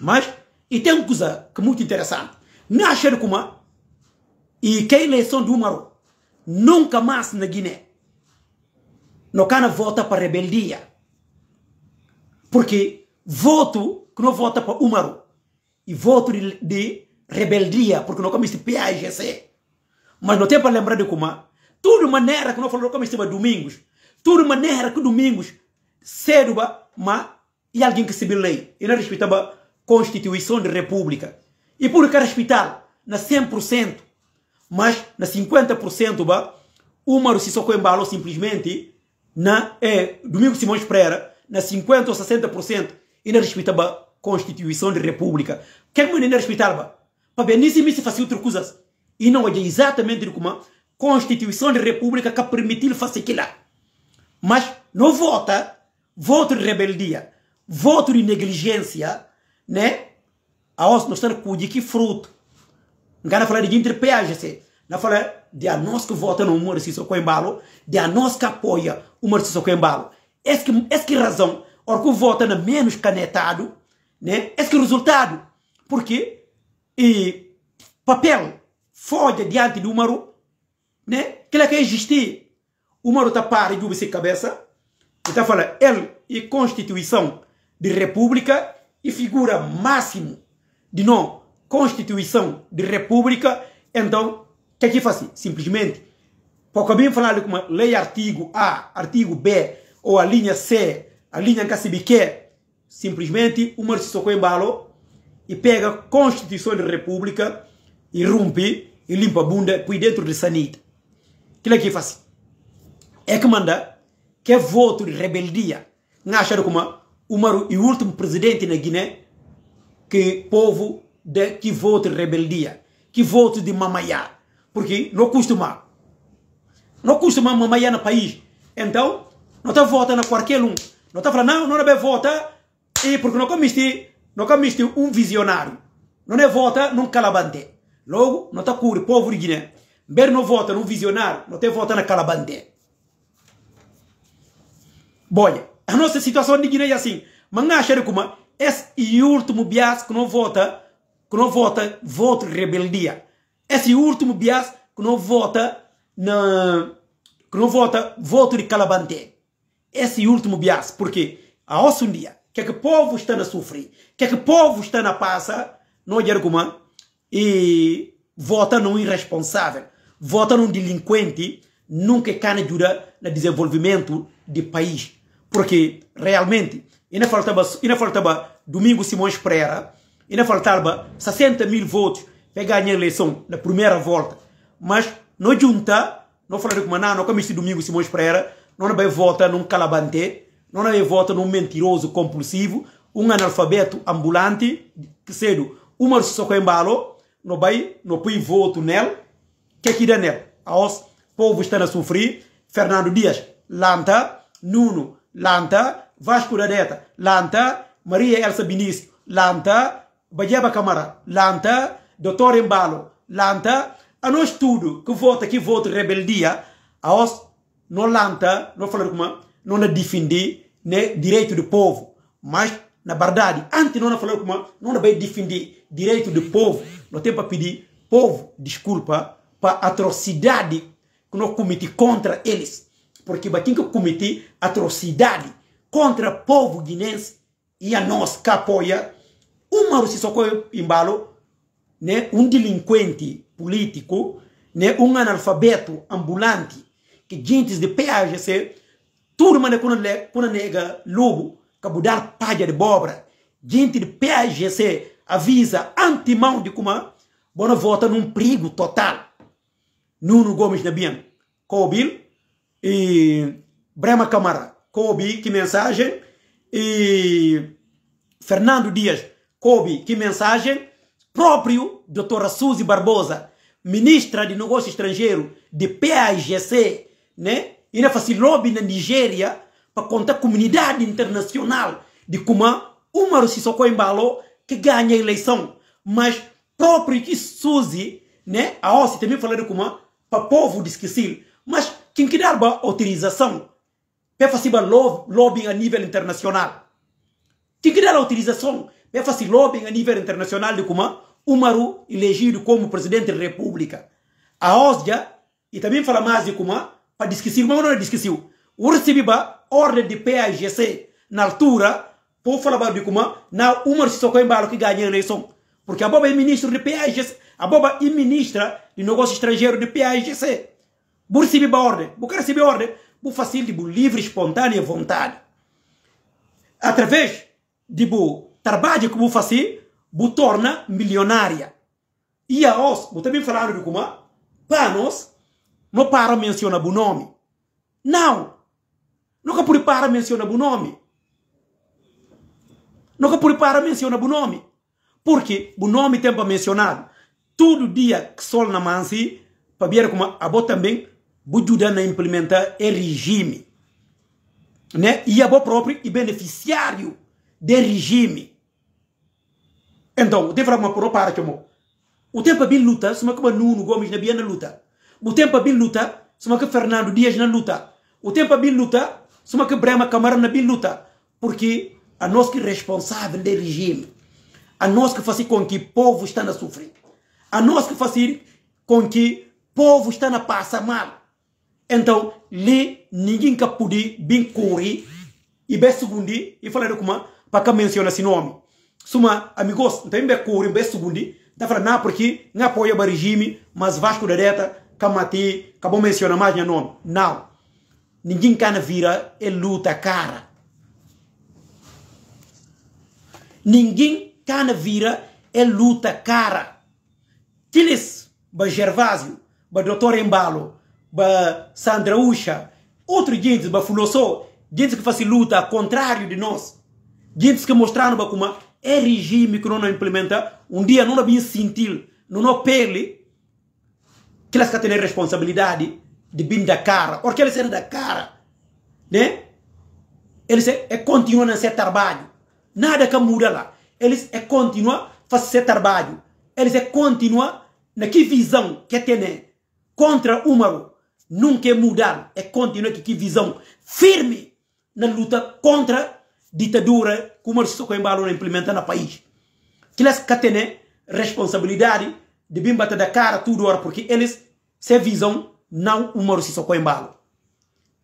Mas, e tem uma coisa que é muito interessante. Não achar como e que é a eleição do Maro nunca mais na Guiné não cana volta para rebeldia. Porque voto que não vota para Umaru. E voto de, de rebeldia, porque não a PAGC. Mas não tem para lembrar de como. Tudo maneira que não falou como estima domingos. Tudo maneira que domingos cedo mas e alguém que se lei. E não respeitava a Constituição da República. E por que respeitar? Na 100%. Mas na 50% ba, Umaru em embalou simplesmente na é, Domingos Simões Pereira na 50% ou 60% ina respeitava a Constituição da República. Quer me ina Para bem, nisso se faz outras coisas. E não é exatamente como a Constituição da República que permitiu fazer aquilo. Mas não vota, voto de rebeldia, voto de negligência, né? A nós estamos que fruto. Não quero falar de interpeagem, não falar de a nós que vota no Marciso Coimbalo, de a nós que apoia o Marciso Coimbalo. Essa, que razão ou que o voto menos canetado, né? Esse é o resultado. Porque e papel folha diante do Maru, né? Que lá é que existe, o Maru está para de obter cabeça. Está falando? ele e Constituição de República e figura máximo de não Constituição de República. Então, o que é que faz? Assim? Simplesmente, para o caminho falar como lei artigo A, artigo B ou a linha C a linha que se Cacibiqué, simplesmente o Márcio socou embalo e pega a Constituição da República, e rompe e limpa a bunda, por dentro de sanita. Que é que faz? É que manda que é voto de rebeldia. Acharam como o Maru e o último presidente na Guiné que povo de, que voto de rebeldia, que voto de mamaiá. Porque não costuma. Não costuma mamaiá no país. Então, não está votando a qualquer um. Não está falando, não, não é volta e porque não comiste, não comiste um visionário. Não é volta não calabante. Logo, não está cura, povo de Guiné. Ber não volta num visionário, não tem volta na calabante. Boia, a nossa situação de Guiné é assim. Mas acharam como esse último bias que não vota, que não vota, voto rebeldia. Esse último bias que não vota, na, que não vota, voto de calabante esse último bias, porque a osso um dia, que é que o povo está a sofrer, que é que o povo está a passar, não é argumento, e vota num irresponsável, vota num delinquente, nunca é cana ajuda no desenvolvimento do país. Porque realmente, ainda faltava, ainda faltava Domingo Simões Pereira, ainda faltava 60 mil votos para ganhar a eleição na primeira volta. Mas não junta, não falando com Maná, não comecei este Domingo Simões Pereira, não vai votar num calabante, não vai votar num mentiroso compulsivo, um analfabeto ambulante, cedo, uma só com embalo, não vai, não põe voto nele, que que dá nele? Aos povo está a sofrer, Fernando Dias, lanta, Nuno, lanta, Vasco da Neta, lanta, Maria Elsa Binício, lanta, Bajeba Camara, lanta, Doutor Embalo, lanta, a nós tudo que vota que vota rebeldia, a os lanta não falar como não defender né direito do povo mas na verdade antes não falar como não vai defender direito do povo não tem para pedir povo desculpa para atrocidade que não cometi contra eles porque batim que cometi atrocidade contra o povo guinense e a nós que apoia uma Russisoko embalo né um delinquente político né um analfabeto ambulante que gentes de PHC, turma de Cuna Nega Lobo, Cabudar Palha de Bobra, gente de PHC avisa antemão de como Bona volta num perigo total. Nuno Gomes Nabian, Kobil e Brema Camara, Kobe que mensagem, e Fernando Dias, Kobe que mensagem, próprio doutora Suzy Barbosa, ministra de Negócios Estrangeiros de PAGC, né? Ina fazer lobby na Nigéria para contar a comunidade internacional de como Umaru só Embalo que ganha a eleição. Mas próprio que Suzy, né? A OSI também falou de como para o povo de esquecil. Mas quem que dá a autorização para fazer lobbying a nível internacional? Quem que dá a autorização para fazer lobbying a nível internacional de como Umaru elegido como presidente da república? A OSCE e também fala mais de como pa discutir não é discutir O biba ordem de PAGC na altura por falar de como na uma so ko embalo que ganha eleição porque a boba é ministro de PAGC a boba é ministra de negócios estrangeiros de PAGC o recebi ba ordem bu quer receber ordem o fácil bu livre espontânea vontade através de bu trabalho que bu faci bu torna milionária e a os bu também falaram de como panos não para menciona o nome. Não. Nunca por para menciona o nome. Nunca por para menciona o nome. Porque o nome tem para mencionar. Todo dia que sol na mansi, para ver como a boa também, ajuda a implementar o regime. Né? E a boa própria e beneficiário do regime. Então, o falar para que eu O tempo para é luta, se uma que Nuno Gomes né? na Biana luta o tempo bin luta suma que Fernando Dias na luta o tempo bin luta suma que Brema Camarão na bin luta porque a nós que responsável do regime a nós que faz com que o povo está a sofrer a nós que faz com que o povo está a passar mal então lhe ninguém que pode bem correr e bem segundo e falar como para que menciona esse nome suma amigos então bem correr bem segundo, dá para não porque não apoia o regime mas Vasco da Deta kamati acabou mencionar mais meu nome não ninguém cana vira é luta cara ninguém cana vira é luta cara tilis ba Gervásio ba doutor Embalo ba Sandra Ucha outro gente ba Fuloso gente que faz luta contrário de nós gente que mostraram ba como é regime que não implementa um dia não é bem sentir não há é pele que elas têm a responsabilidade de vir da cara, porque eles são da cara, né? Eles é, continuam a ser trabalho, nada que muda lá. Eles é continuam a fazer trabalho, eles é continuam naquela visão que têm contra o Maru, nunca mudar, é continuar com aquela visão firme na luta contra a ditadura o eles estão está implementando no país. Que elas que têm responsabilidade de bimbata da cara tudo hora, porque eles, se visão, não o Mauro em embalo.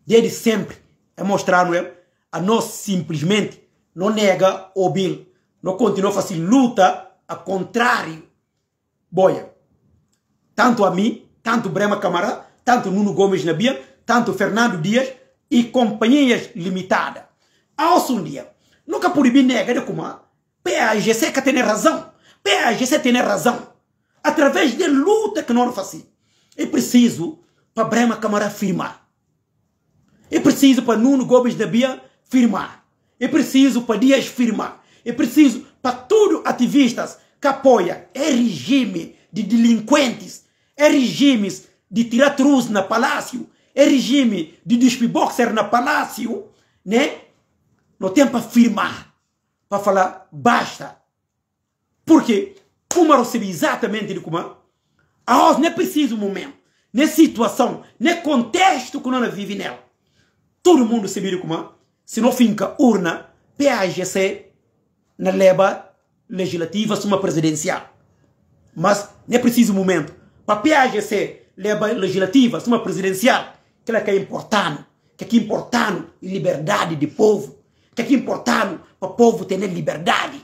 Desde sempre é mostrar, não é? A nós simplesmente não nega o bil não continua a fazer luta a contrário. Boia, tanto a mim, tanto Brema Camara, tanto Nuno Gomes Nabia, tanto Fernando Dias e companhias limitada. Aos um dia, nunca proibi nega de como PAGC que tem razão, PAGC tem razão através de luta que nós fazemos. É preciso para Brema Camará firmar. É preciso para Nuno Gomes da Bia firmar. É preciso para Dias firmar. É preciso para todos ativistas que apoiam. É regime de delinquentes. É regimes de tiratruz na palácio. É regime de despiboxer na palácio. Né? Não tem para firmar. Para falar basta. Por quê? o recebeu exatamente de como a rosa não é preciso momento, nem é situação, nem é contexto que nós vive nela. Todo mundo se de como se não finca urna, PAGC na leva legislativa, suma presidencial. Mas não é preciso momento para PAGC leva legislativa, suma presidencial, que é que é importante, que é que é importante liberdade de povo, que é que é importante para o povo ter liberdade.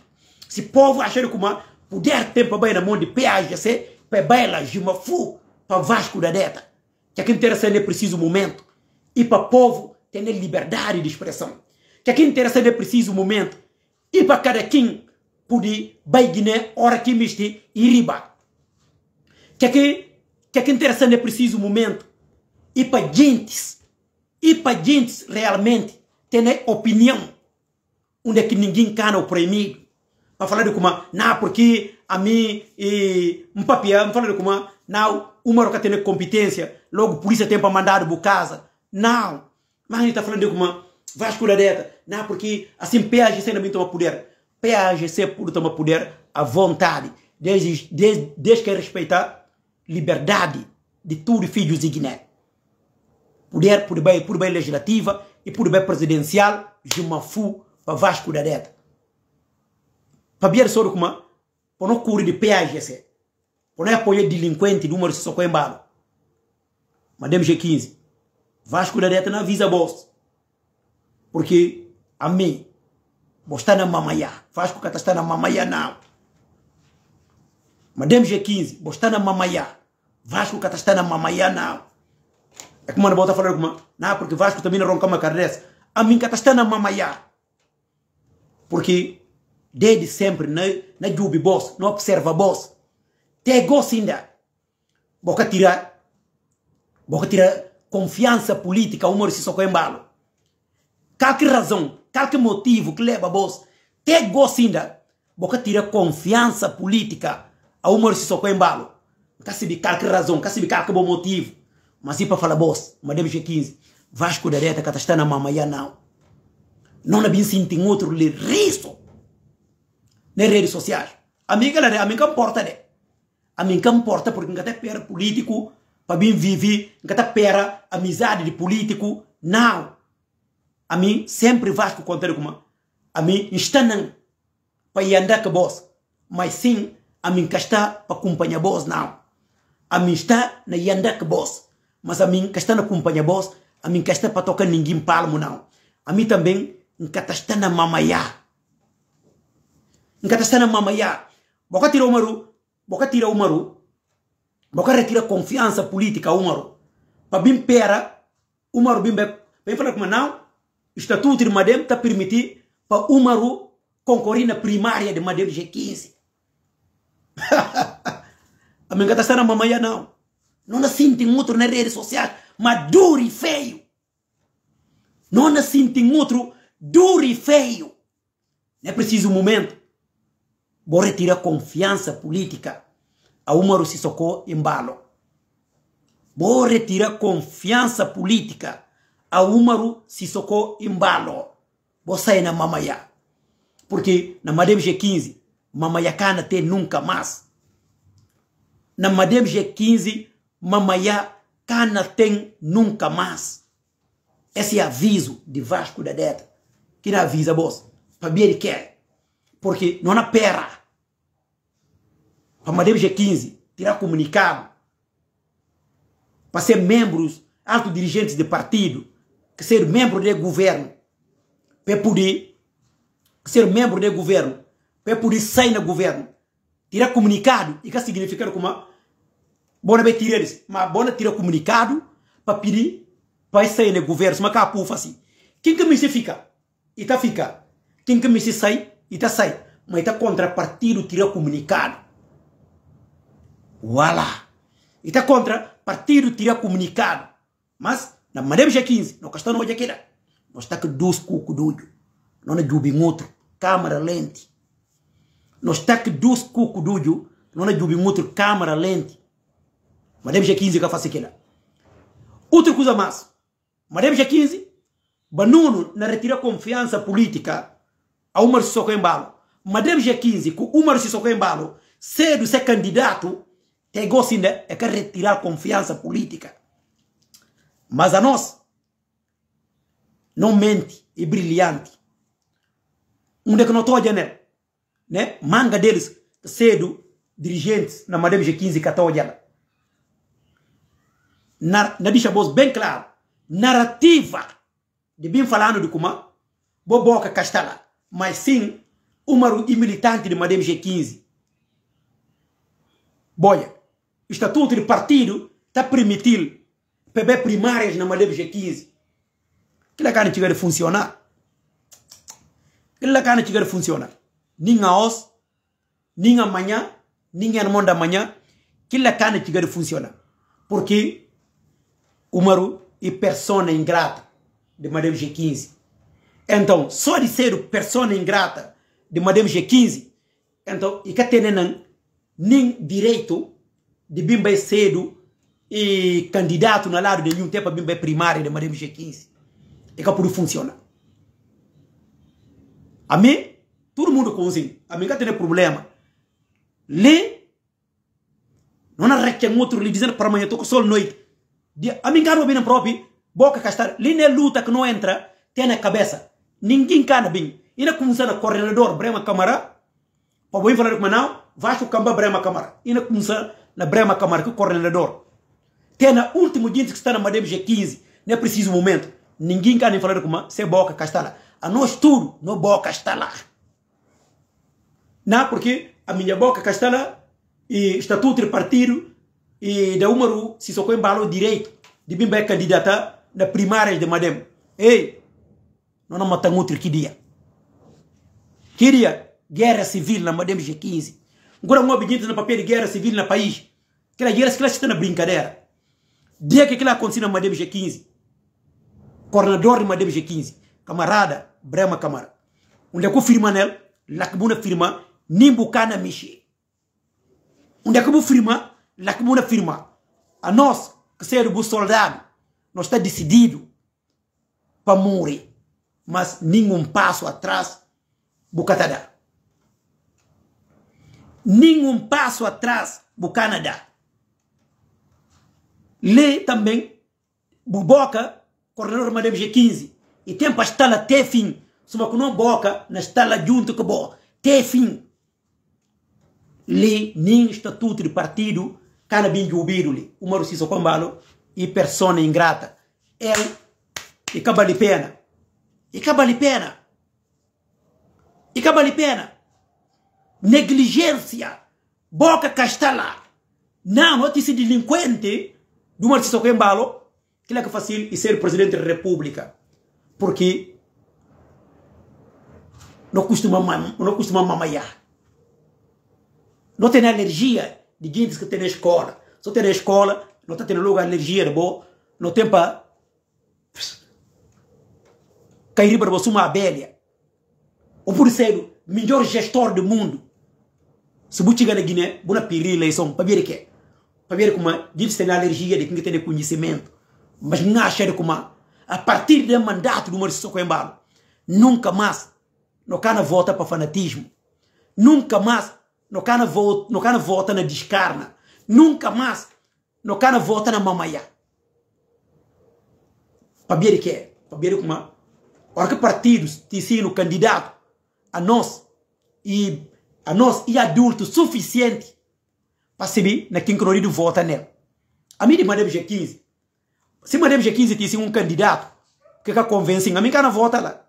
Se o povo achar como poder tempo para baia na mão de peagem, se para baia lá, Jumafu, para Vasco da Deta. Que aqui interessa é preciso momento. E para o povo ter liberdade de expressão. Que aqui interessa é preciso momento. E para cada quem pudi baigine hora que miste iriba. Que aqui que aqui interessa é preciso momento. E para gentes, e para gentes realmente ter opinião onde é que ninguém cana o ma de kuma na porque a mim e um papia ma de kuma na uma roca tem competência logo polícia tem para mandar bu casa não mas ele tá falando de kuma vai escolher dieta não porque assim PAGC não me toma poder PAGC é pode tomar poder à vontade desde, desde, desde que é respeitar liberdade de todos os filhos de Guiné poder por bem por bem legislativa e por bem presidencial de uma fu para Vasco da Reta papier soro kuma pono kuri de péage se pono apoyer delinquente do Maurício Socorro embalo Madame G15 Vasco da deta não avisa boss, porque a mim vos na mamaiá Vasco que na mamaiá não Madame G15 vos na mamaiá Vasco que na mamaiá não é como não volta a falar como não porque Vasco também não ronca uma carreira a mim que na mamaiá porque desde sempre na, na jubi boss, na observa boss. Te gocinda. Boca tira, boca tira confiança política, o Maurício Socorro balo Qualquer razão, qualquer motivo que leva boss, te gocinda. Boca tira confiança política a ao Maurício Socorro embalo. de qualquer razão, de qualquer bom motivo. Mas ir para falar boss, madame é G15, Vasco da Reta, que está na mamãe, não. Não é bem sentir assim, outro, lhe riso nas redes sociais. A mim, galera, a mim que importa, né? A mim que importa porque nunca tem pera político, para bem viver, nunca tem pera amizade de político, não. A mim sempre Vasco o com a mim está não para ir andar com boss, mas sim a mim que está para acompanhar boss, não. A mim está na ir andar com boss, mas a mim que está na acompanhar boss, a mim que está para tocar ninguém palmo, não. A mim também nunca tá, está na mamaiar nkata sana mama ya boka tira umaru boka tira umaru boka retira confiança política umaru pa bim pera umaru bim be bem fala como não estatuto de madem tá permitir pa umaru concorrer na primária de madem G15 a minha tá sana mama ya não não assim tem outro na rede social mas e feio não assim tem outro duro e feio não é preciso um momento vou retirar confiança política a Umaru Sissoko Embalo. Vou retirar confiança política a Umaru Sissoko Embalo. Vou sair na Mamaya. Porque na Madem G15, Mamayacana tem nunca mais. Na Madem G15, Mamayacana tem nunca mais. Esse é aviso de Vasco da Deta. Que não avisa, boss. Para bem ele quer. Porque não é pera para mandar o G15, tirar comunicado, para ser membros, alto dirigentes de partido, que ser membro de governo, para poder ser membro de governo, para poder sair do governo, tirar comunicado, e que é significa como bona be tirar isso, mas bona tirar comunicado para pedir para sair do governo, mas a pufa assim. Quem que me fica? E tá fica. Quem que me sai? E tá sai. Mas está contra partido tirar comunicado. Voilà! E está contra, partido tira comunicado. Mas, na maneira já 15, não questão hoje aqui, nós está que dois cuco doido. Não é jubi outro. Câmara lente. Nós está que dois cuco doido. Não é jubi outro. Câmara lente. Madeira g 15 que eu faço aqui Outra coisa mais. Madeira g 15. Banuno na retira confiança política a Umar Sissoko Embalo. Madame G15, com Umar Sissoko Embalo, cedo ser candidato Chegou sim, né? É quer retirar confiança política. Mas a nós, não mente e brilhante. Onde é que não estou a né? Manga deles, cedo, dirigentes, na Madame G15, 14 na, na deixa voz bem claro, narrativa de bem falando de como boboca castala, mas sim uma militante de Madame G15. Boia. O estatuto de partido está permitindo beber primárias na Madeira G15. Aquela não tiver de funcionar. Aquela não tiver de funcionar. Nem a os, nem amanhã, nem a irmã da manhã. Aquela não tiver de funcionar. Porque o Maru é persona ingrata de Madeira G15. Então, só de ser persona ingrata de Madeira G15, então, e que tem né, nem direito de Bimba cedo e candidato na lado de nenhum tempo a Bimba primária de Maremos G15. É que por funciona. A mim, todo mundo cozinha. A mim não tem problema. Lê, não há que outro lhe dizendo para amanhã, estou com sol noite. A mim não bem próprio, boca castar. Lê não é luta que não entra, tem na cabeça. Ninguém cana bem. E na começando corredor, brema câmara, para bem falar com Manaus, Vasco Camba, brema câmara. E na começando na Brema Camargo, é coordenador. Tem na último dia que está na Madem G15, não é preciso momento. Ninguém quer nem falar com uma, se boca está lá. A nós tudo, não boca está lá. Não, porque a minha boca cá está lá, e estatuto de partido, e da Umaru, se só embalo direito, de bem bem candidata na primária de Madem. Ei, nós não matam outro que dia. Queria guerra civil na Madem G15. Agora um obediente na papel de guerra civil no país. Aquela guerra, aquela está na brincadeira. Dia que aquilo aconteceu na Madeb G15. Coordenador de Madeb G15. Camarada, Brema Camara. Onde é que firma nele? Lacbuna firma, na Michi. Onde é que firma? Lacbuna firma. A nós, que seremos soldado, nós está decidido para morrer. Mas nenhum passo atrás, Bucatadá nenhum passo atrás do Canadá. Lê também Buboca, corredor Madame G15, e tem para estar até fim, se não boca, na estala junto com boa, até fim. Lê nem estatuto de partido, canabim de o uma russiça combalo e persona ingrata. Ele, e cabali pena, e cabali pena, e cabali pena negligência, boca castala. Não, eu disse delinquente do Marciso Embalo, que é que fácil e ser presidente da República. Porque não costuma, não costuma mamaiar. Não tem energia de gente que tem na escola. Só tem na escola, não está tendo lugar alergia de boa, não tem para cair para você uma abelha. O por ser é melhor gestor do mundo subuchi gana gine buna piri le som pabiri ke pabiri kuma jibs tem alergia de que tem conhecimento mas não nga chere kuma a partir do mandato do Marcelo Coimbalo nunca mais no cana volta para fanatismo nunca mais no cana volta no cana volta na descarna nunca mais no cana volta na mamaya pabiri ke pabiri é? Ora que partidos te ensino candidato a nós e a nós e adulto suficiente para saber na quem colorido vota nele. A mim de Madame G15, se Madame G15 tivesse um candidato que a convencem, a mim que não vota lá.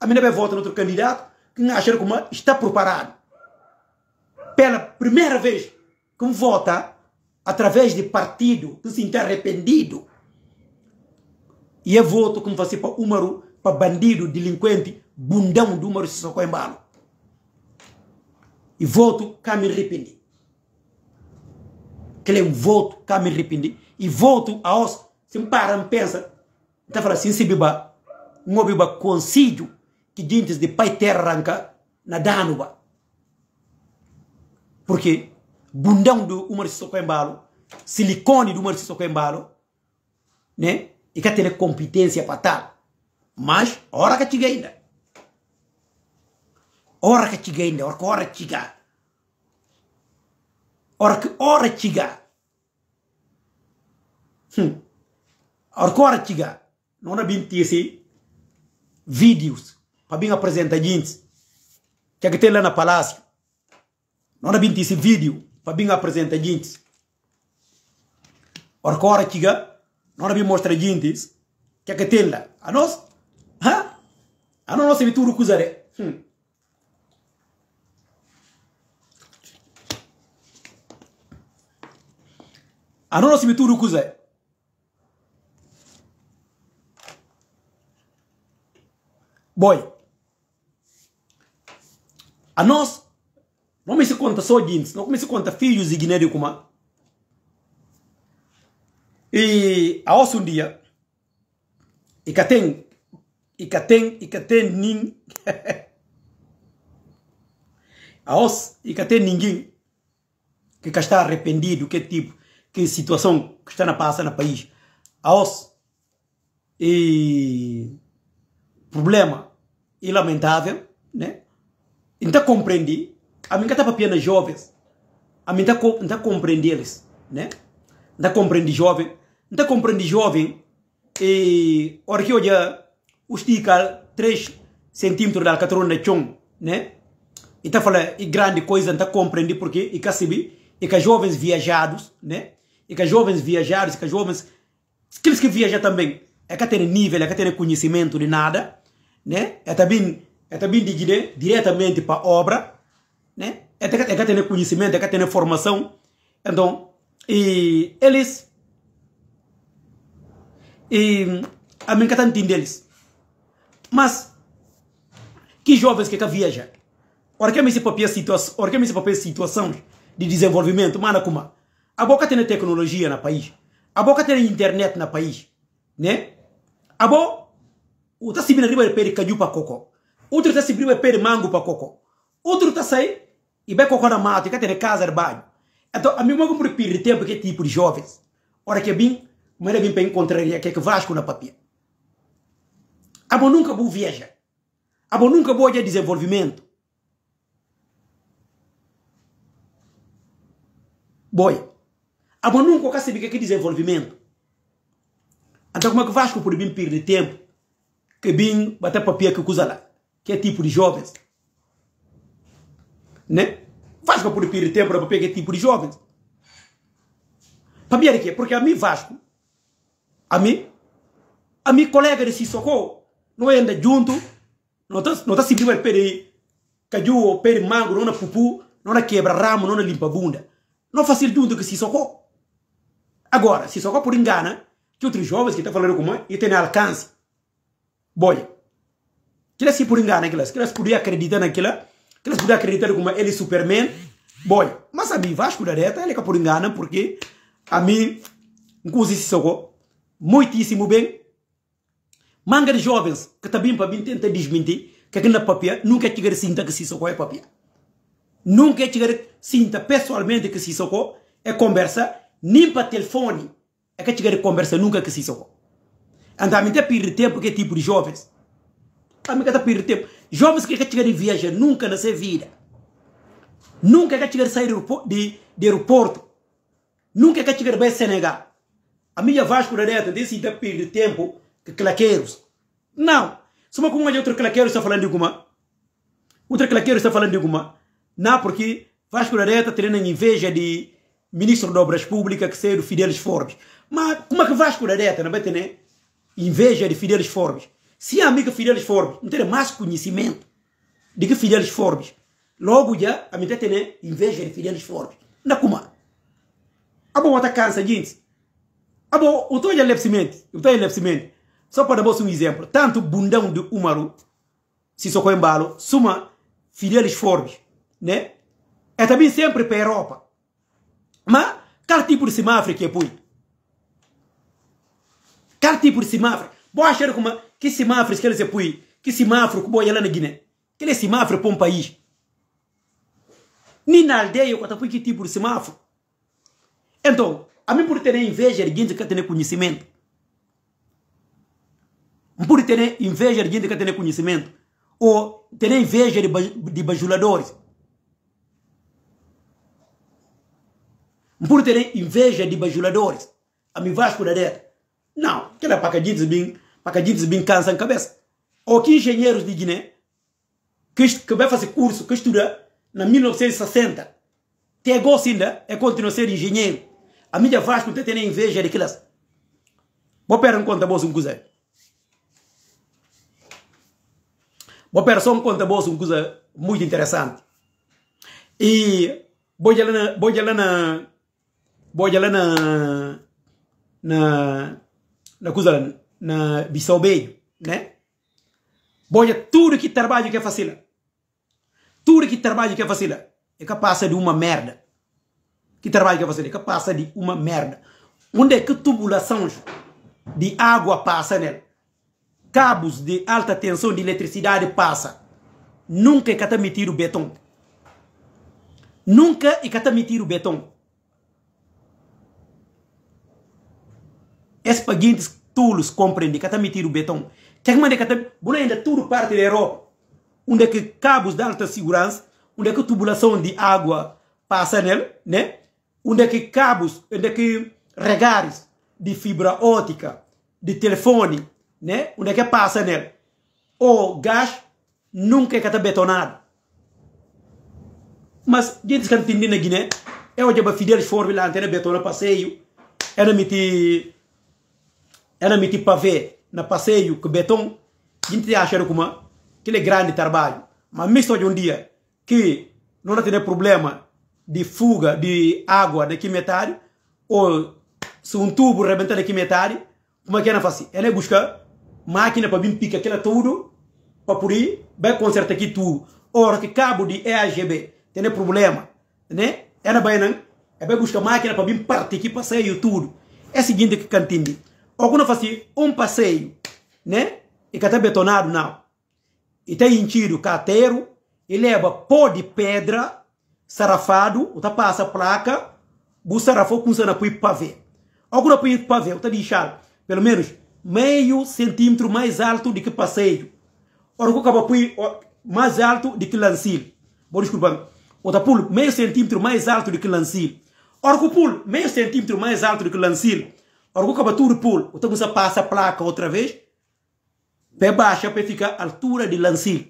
A mim não vota no outro candidato que acha que está preparado. Pela primeira vez que vota através de partido que se está arrependido. E é voto como você para o Umaru, para bandido, delinquente, bundão do Umaru em Embalo e volto cá me arrepender. Que um volto cá me arrepender e volto a osso. Se me para, me pensa. Então fala assim, se beba um beba consigo que dentes de pai terra arranca na danuba. Porque bundão do Umar Sissoko silicone do Umar Sissoko né? E que tem competência para tal. Mas, hora que cheguei ainda oraka cigayinde orka ora ciga orka ora ciga hmm. orka ora ciga nona bin esse vídeos para bem apresentar jeans que aqui é tem lá na palácio nona é bin esse vídeo para bem apresentar jeans orka ora não nona é bin mostrar jeans que aqui tem lá a nós Hã? a nós se me que recusaré hmm. anono simituru é boy a nós não me se conta só jeans não me se conta filhos e de kuma e a os um dia e que tem e que tem e que tem nin a os e que tem ninguém que está arrependido que tipo que situação que está na passa no país. osso e problema e lamentável, né? Então compreendi, a minha para apenas jovens, a minha está tá compreendi eles, né? da tá compreendi jovem, da tá compreendi jovem e hora que hoje os tica 3 centímetros da alcatrona de chão, né? Então fala e grande coisa, então compreendi porque e que e que jovens viajados, né? e que as jovens viajaram, e que as jovens, aqueles que viajam também, é que tem nível, é que tem conhecimento de nada, né? É também, é também de, diretamente para a obra, né? É que, é que tem conhecimento, é que tem formação. Então, e eles, e a minha está deles. Mas, que jovens que, que viajam? que esse papel situação de desenvolvimento, mana como? a boca tem tecnologia na país, a boca tem internet na país, né? A bo, o se vindo de pere caju para coco, outro se se de pere mango para coco, outro tá sai e vai coco na mata, que tem casa de banho. Então, a minha mãe compra pire tempo que tipo de jovens. Ora que bem, mas é bem para encontrar que é que Vasco na papia. A nunca vou viajar. A nunca vou de desenvolvimento. Boy, agora nunca quer saber o que é desenvolvimento. Então como é que Vasco por bem perder tempo? Que bem bater papel que usa lá. Que é tipo de jovens. Né? Vasco por perder tempo para papel que é tipo de jovens. Para de quê? que Porque a mim Vasco, a mim, a mim colega de Sissoko, não anda junto, não está não tá simplesmente caju Caju, pere mango, não na pupu, não na quebra ramo, não na limpa bunda. Não faz junto que Sissoko. Agora, se só por engana, que outros jovens que estão falando com mãe e tem alcance. Boia. Que eles se por engana, que eles, que podiam acreditar naquilo, que eles podiam acreditar como ele é Superman. Boia. Mas a mim, Vasco da Reta, ele é por engana, porque a mim, inclusive, só muitíssimo bem. Manga de jovens que também para mim tentar desmentir que aqui na papia nunca tiver sinta que se socou é papia. Nunca tiver sinta pessoalmente que se socou é conversa nem para telefone é que tiver de conversa nunca que se só. me até perder tempo que tipo de jovens. me está perder tempo. Jovens que quer chegar viajar nunca na sua vida. Nunca que chegar de sair de, de aeroporto. Nunca quer chegar a Senegal. A minha Vasco da Neta disse que perder tempo que claqueiros. Não. Se uma comunidade outro claqueiro está falando de alguma. Outro claqueiro está falando de alguma. Não, porque Vasco da Neta treina inveja de ministro de Obras Públicas que saiu do Fidelis Forbes. Mas como é que vais por direita, não vai né? Inveja de Fidelis Forbes. Se a amiga Fidelis Forbes não ter mais conhecimento de que Fidelis Forbes, logo já, a minha tem né? inveja de Fidelis Forbes. Na como? A boa tá cansa, gente. A boa, o teu lepsimento, o teu lepsimento. Só para dar um exemplo. Tanto bundão de Umaru, se só balo, suma Fidelis Forbes, né? É também sempre para a Europa. Mas, qual tipo de semáforo que é põe? Qual tipo de semáforo? Boa achar como, que semáforo que eles pui? Que semáforo que é lá na Guiné? Que ele é semáforo para um país? Nem na aldeia eu que tipo de semáforo? Então, a mim por ter inveja de gente que tem conhecimento. Por ter inveja de gente que tem conhecimento. Ou ter inveja de bajuladores. por terem inveja de bajuladores, amivasco da deta. Não, aquela pacadidos bem, pacadidos bem cansa em cabeça. Ou que engenheiros de Guiné, que, que vai fazer curso, que estuda na 1960, tem gosto ainda, é continuar a ser engenheiro. A minha vasco tem ter inveja daquelas. Vou pegar um conta bolsa um coisa. Vou pegar só um conta um muito interessante. E vou lá na, vou lá na Boja lá na na na lá, na bisobeio, né? Boja tudo que trabalho que é fácil. Tudo que trabalho que é fácil. É capaz de uma merda. Que trabalho que é fácil. É capaz de uma merda. Onde é que tubulação de água passa nela? Cabos de alta tensão de eletricidade passa. Nunca é que tá metido o betão. Nunca é que tá metido o betão. esse paguintes todos compreende, que está metido o betão. Tem que que bom ainda tudo parte da Europa, onde é que cabos de alta segurança, onde é que tubulação de água passa nele, né? Onde é que cabos, onde é que regares de fibra ótica, de telefone, né? Onde é que passa nele? O gás nunca é que está betonado. Mas, gente, que entende na Guiné, já onde a Fidel Forme lá, antena betona passeio, ela mete ena tipo a ver na passeio que betão gente acha como é grande trabalho mas mesmo hoje um dia que não tem problema de fuga de água daqui metade ou se um tubo rebentar daqui metade como é que ela faz ela busca máquina para vir picar aquela tudo para por aí vai consertar aqui tudo ora que cabo de EAGB tem problema né ela vai não é vai buscar máquina para vir partir aqui passeio tudo é seguinte que cantindi ou quando um passeio, né? E que até betonado, não. E tem enchido carteiro e leva pó de pedra, sarafado, ou tá passa a placa, o sarrafou com sana põe pavê. Ou quando põe pavê, ou tá deixado, pelo menos meio centímetro mais alto do que passeio. Ou quando acaba põe mais alto do que lancil. vou desculpar. ou tá pulo meio centímetro mais alto do que lancil. ou quando pulo meio centímetro mais alto do que lancil. Agora, quando acaba tudo pulo, então você passa a placa outra vez, pé baixa para ficar a altura de lancil.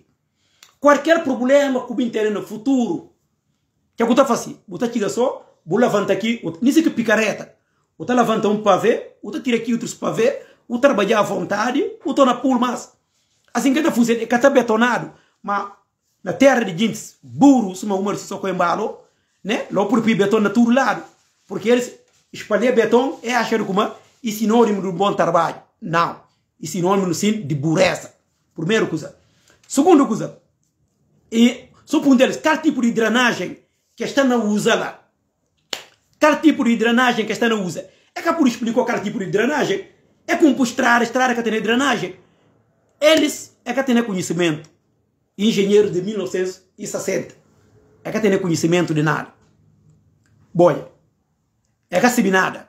Qualquer problema que o terem no futuro, que é o que eu faço? Você tira só, vou levantar aqui, nem sei que picareta. Você levanta um pavê, você tira aqui outros pavê, você trabalha à vontade, você na pulo mais. Assim que está fazendo, é que está betonado. Mas na terra de gente, burro, se uma humor se só com embalo, né? Lá por beton na todo lado. Porque eles Espalhar betão é achar como e sinônimo de bom trabalho. Não. E sinônimo sim de pureza. Primeira coisa. Segunda coisa. E sobre um deles, qual tipo de drenagem que está na usa lá? Qual tipo de drenagem que está na usa? É que por explicou qual tipo de drenagem? É como mostrar a estrada que tem drenagem. Eles é que têm conhecimento. Engenheiro de 1960. É que têm conhecimento de nada. Boia. É ega sibinada.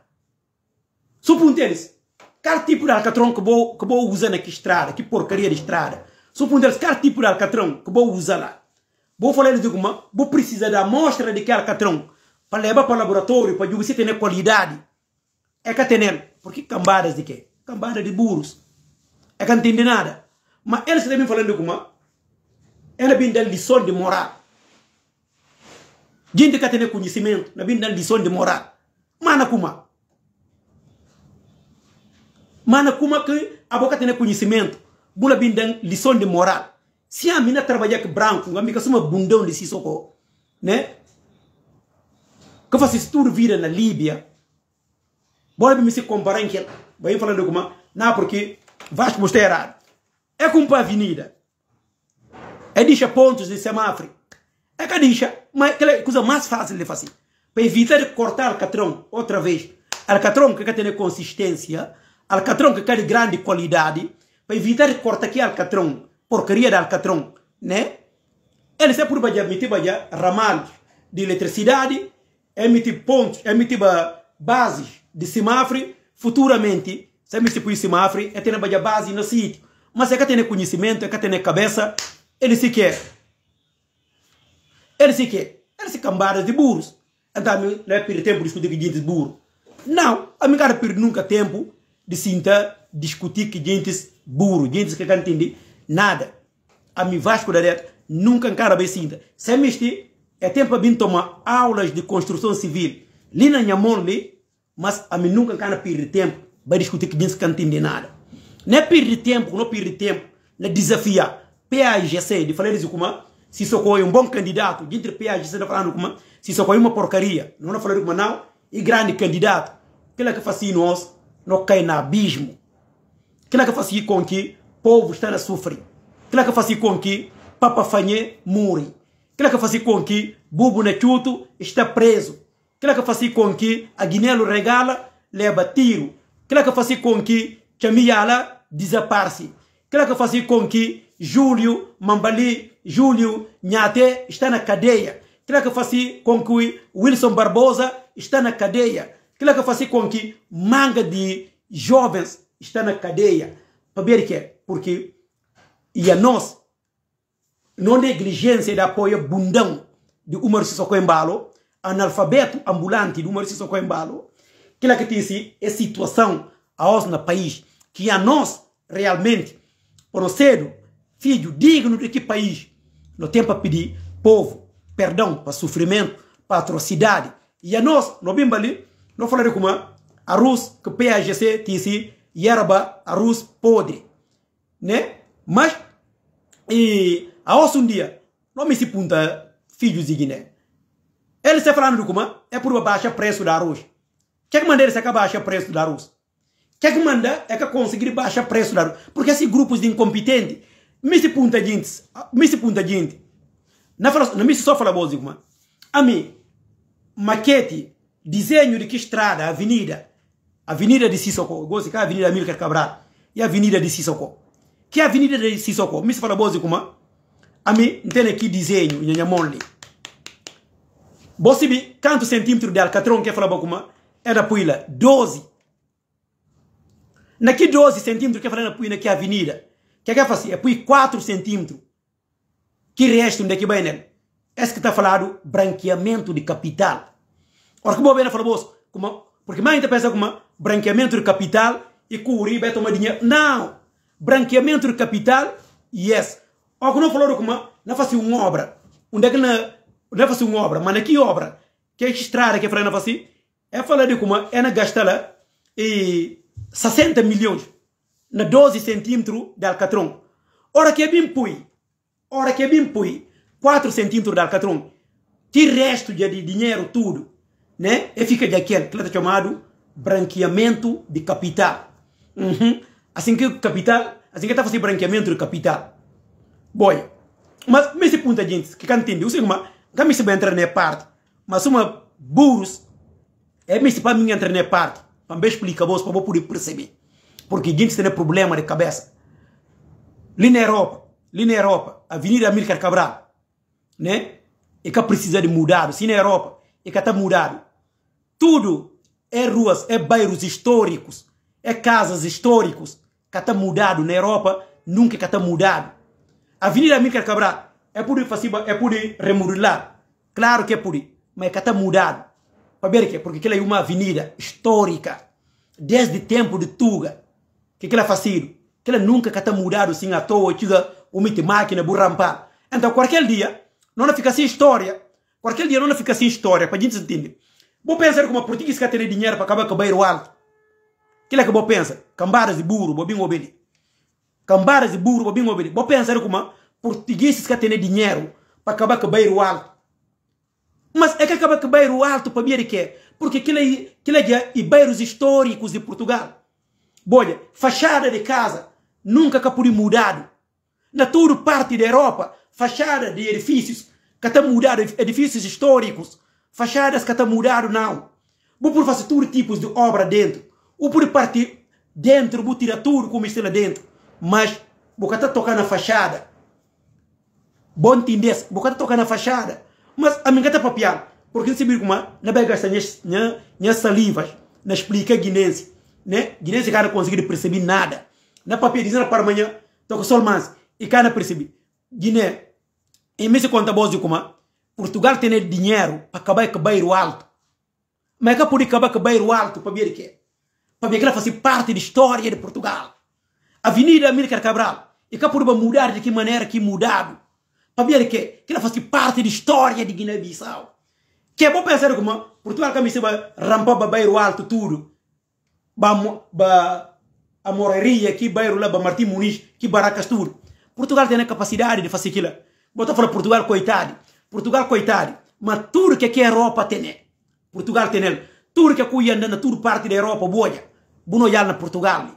Supunte eles, qual tipo de alcatrão que vou, que vou usar na estrada, que porcaria de estrada. Supunte eles, qual tipo de alcatrão que vou usar lá. Vou falar eles de vou precisar da amostra de que alcatrão para levar para o laboratório, para você ter qualidade. É que tem, porque cambadas de quê? Cambadas de burros. É que não entende nada. Mas eles também falando de uma, ela vem da lição de moral. Gente que tem conhecimento, ela vem da lição de moral. Manacuma. Manacuma que a boca tem conhecimento. Bula bindan lição de moral. Se a mina trabalhar que branco, a minha suma bundão de sisoko, né? Que faz tour vida na Líbia. Bora me se comparar em que vai de como não porque Vasco mostrar errado. É como a avenida. É deixa pontos de semáforo. É que deixa, mas aquela coisa mais fácil de fazer para evitar cortar alcatrão outra vez. Alcatrão que quer ter consistência, alcatrão que quer grande qualidade, para evitar cortar aqui alcatrão, porcaria de alcatrão, né? Ele se por bajar, emitir bajar ramal de eletricidade, emitir pontos, emitir bases de semáforo, futuramente, se emitir por simafre, é ter bajar base no sítio. Mas é que tem conhecimento, é que tem cabeça, ele se quer. Ele se quer. Ele se cambada de burros então mi na perder tempo discutir que gente burro não a minha cara perde nunca tempo de sinta discutir com gente burro gente que não entende nada a minha Vasco da Reta nunca encara bem sinta sem mexer é tempo para mim tomar aulas de construção civil minha mão li mas a mim nunca encara perder tempo para discutir que gente que não entende nada não é perder tempo não é perder tempo não é desafiar PAGC de falar isso como Sissoko é um bom candidato, dentre PAG, você está falando como Sissoko é uma porcaria, não está falando como não, e grande candidato. Aquilo que faz assim, nós, não cai no abismo. Aquilo que faz assim com que o povo está a sofrer. Aquilo que faz assim com que Papa Fanhé morre. Aquilo que faz com que Bubu Nechuto está preso. Aquilo que faz com que Aguinelo Regala leva tiro. Aquilo que faz com que Chamiala desaparece. Aquilo que faz com que Júlio Mambali Júlio Nhaté está na cadeia. Aquilo que faz com que Wilson Barbosa está na cadeia. Aquilo que faz com que manga de jovens está na cadeia. Para ver que Porque e a nós, não negligência de apoio bundão de Umar Sissoko Embalo, analfabeto ambulante de Umar Sissoko Embalo, que lá que disse é situação a nós no país, que a nós realmente, por cedo, filho digno de que país, não tem para pedir povo perdão para sofrimento, para atrocidade. E a nós, no Bimbali, nós falamos como a Rus, que PAGC disse, Yerba, a Rus podre. Né? Mas, e a osso um dia, nós me se punta filhos de Guiné. Ele está falando como é por baixar preço da arroz. Quer que manda ele acabar é baixar preço da arroz? Quer que manda é que conseguir baixar preço da arroz? Porque esses grupos de incompetentes misi punta jinti misi punta jinti nafala na misi sofala bozi kuma ami maquete desenho de que estrada avenida avenida de Sissoko gozi ka avenida Milker Cabral e avenida de Sissoko que avenida de Sissoko misi fala bozi kuma ami ntene ki desenho nyanyamonli bosibi quanto centímetro de alcatrão que fala kuma era puila 12 que 12 centímetros que fala na puila que avenida que é que é fácil? É por 4 centímetros. Que resto onde é que vai nele? Esse é que está falado branqueamento de capital. Ora, como bem falou, como, porque mais gente pensa como branqueamento de capital e que o Uribe é dinheiro. Não! Branqueamento de capital, yes. Ora, quando falou como não faz uma obra. Onde é que não, não faz uma obra? Mas que obra? Que é estrada que é falar não faz? É falar de como é na gastar lá e 60 milhões na 12 centímetros de alcatrão. Ora que é bem pui, ora que é bem pui, 4 centímetros de alcatrão. Que resto de dinheiro tudo, né? E fica de aquele que é chamado branqueamento de capital. Uhum. Assim que o capital, assim que está fazendo branqueamento de capital. Boy, mas nesse ponto, gente, que não entende, eu sei uma, que me vai entrar na parte, mas uma burros, é me para mim entrar na parte, para me explicar, para poder perceber porque gente tem é problema de cabeça. Ali na Europa, ali na Europa, Avenida Amílcar Cabral, né? E que precisa de mudar, se na Europa, e que está mudado. Tudo é ruas, é bairros históricos, é casas históricos, que está mudado na Europa, nunca que está mudado. Avenida Amílcar Cabral é por fazer, é por remodelar. Claro que é por mas é que está mudado. Para ver que é, porque aquela é uma avenida histórica, desde o tempo de Tuga que ele é fácil, que ele nunca está mudado assim à toa, chega mito máquina burrampa. Então, qualquer dia, não é fica sem história. Qualquer dia não é fica sem história, para a gente entender. Vou pensar como a portuguesa quer ter dinheiro para acabar com o beiro alto. que é que vou pensar. Cambaras de burro, bobinho obedi, Cambaras de burro, bobinho obedi. Vou pensar como a portuguesa quer ter dinheiro para acabar com o beiro alto. Mas é que acaba com o beiro alto para mim é de quê? Porque aquilo é, aquilo é de, de históricos de Portugal. Olha, fachada de casa nunca está por mudado. Na toda parte da Europa, fachada de edifícios que está mudado, edifícios históricos, fachadas que está mudado não. Vou por fazer todo tipos de obra dentro. Ou por partir dentro, vou tirar tudo como está lá dentro. Mas, vou estar tocando na fachada. Bom entender, vou estar tocando na fachada. Mas a minha está papiando. Porque não se como na não vai gastar minhas salivas, não explica guinense né? se cara conseguir perceber nada. Na dizendo para amanhã, toca só mais. E cara percebe. Guiné, em vez de conta boas de como, Portugal tem dinheiro para acabar com o alto. Mas é que pode acabar com o alto para ver que para ver que ela faz parte da história de Portugal. Avenida Amílcar Cabral. E que pode mudar de que maneira que mudado. Para ver que, que ela faz parte da história de Guiné-Bissau. Que é bom pensar como Portugal que me vai para o alto tudo ba, ba a Moreria, que bairro lá, ba Martim Muniz, que Baracas tudo. Portugal tem a capacidade de fazer aquilo. Bota falar Portugal coitado. Portugal coitado. Mas tudo que a é Europa tem. Portugal tem. Tudo que a andando na tudo parte da Europa, boa. Bom na Portugal.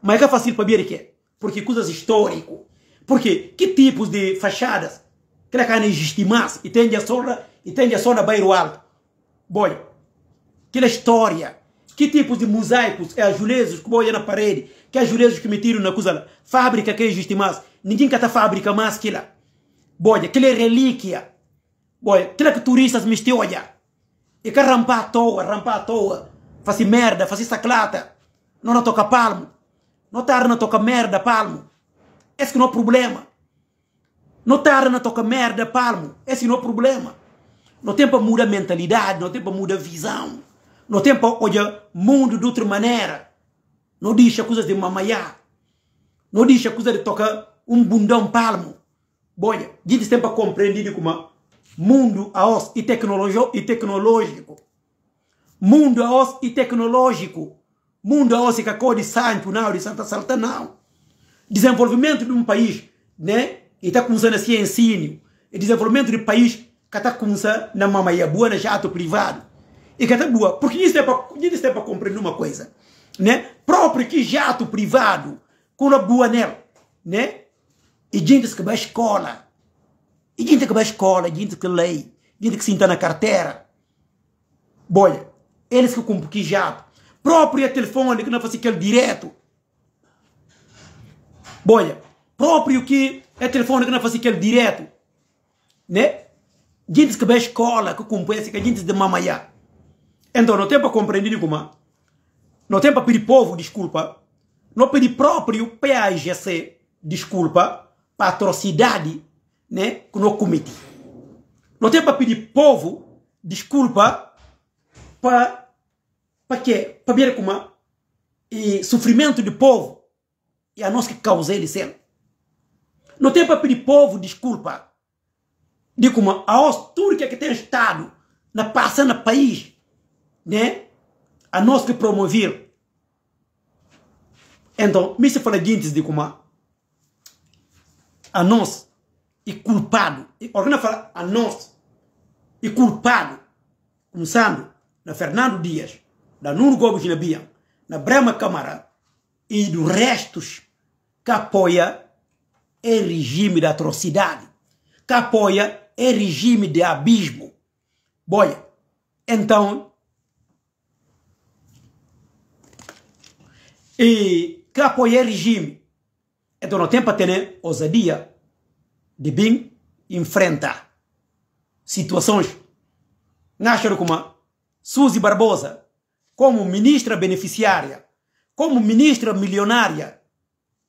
Mas é, é fácil para ver que é. Porque coisas históricas. Porque que tipos de fachadas que não existem mais e tem a sombra e tem a sombra bairro alto. Boa. Aquela história que tipos de mosaicos é azulejos que olha na parede? Que é azulejos que me tiram na coisa lá? Fábrica que existe mais. Ninguém cata fábrica mais que lá. Boia, aquilo é relíquia. Boia, aquilo que turistas me estão E que rampar à toa, rampar à toa. Faz merda, faz saclata. Não toca palmo. Não tarda não toca merda, palmo. Esse que não é problema. Não tarda não toca merda, palmo. Esse não é problema. Não tem para mudar mentalidade, não tem para mudar visão. No tempo olha mundo de outra maneira. Não diz a coisas de mamaiá. Não diz a coisa de tocar um bundão palmo. Boia, gente tempo compreender como mundo a os e tecnológico e tecnológico. Mundo a os e tecnológico. Mundo a os e cacó de santo não, de Santa Salta não. Desenvolvimento de um país, né? E está começando a ser assim, ensino. E desenvolvimento de um país que está começando na mamaiá boa, na jato privado e que é até boa. Porque ninguém está para é compreender uma coisa. Né? Próprio que jato privado, com a boa nela. Né? E gente que vai à escola. E gente que vai à escola, gente que lei, gente que senta na carteira. Olha, eles que compram que jato. Próprio é telefone que não faz aquele direto. Olha, próprio que é telefone que não faz aquele direto. Né? Gente que vai à escola, que compõe, que é gente de mamaiá. Então não tem para compreender como. Não tem para pedir povo desculpa. Não pedir próprio PAGC desculpa para a atrocidade né, que não cometi. Não tem para pedir povo desculpa para para quê? Para ver como e sofrimento do povo e a nós que causei ele ser. Não tem para pedir povo desculpa de a Turquia que tem estado na passando país né, a nós de promover. Então, me se fala de como a nós e culpado. E alguém fala a nós e culpado. Começando na Fernando Dias, da Nuno Gomes de Bia, na Brema Câmara e do restos que apoia o regime de atrocidade, que apoia o regime de abismo. Boia, então e que apoia o regime. Então não tem para ter ousadia de bem enfrentar situações. Nascer como Suzy Barbosa, como ministra beneficiária, como ministra milionária,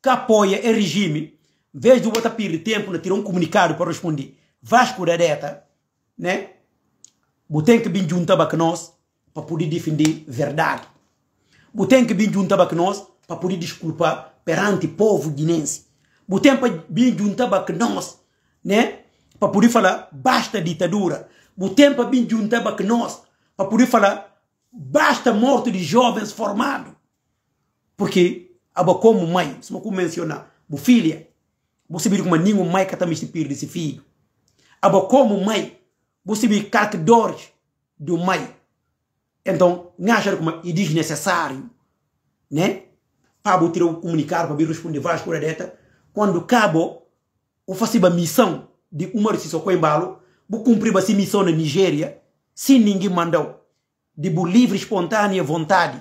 que apoia o regime, em vez de botar tempo, né, tirou um comunicado para responder. Vasco da Deta, né? Botem que bem juntar para nós, para poder defender verdade que bem junto que nós para poder desculpar perante o povo guinense. Butenque bem junto que nós, né? Para poder falar, basta ditadura. Butenque bem junto que nós para poder falar, basta morte de jovens formados. Porque, aba como mãe, se eu mencionar, bu filha, você vira como nenhum mãe que está me perde esse filho. Aba como mãe, você vira dores do mãe. Então, me achar como e diz necessário, né? Para ter o comunicar, para responder várias coisas dessa. Quando cabo, eu faço uma missão de uma decisão com embalo, vou cumprir essa missão na Nigéria, sem ninguém mandou. De livre, espontânea vontade.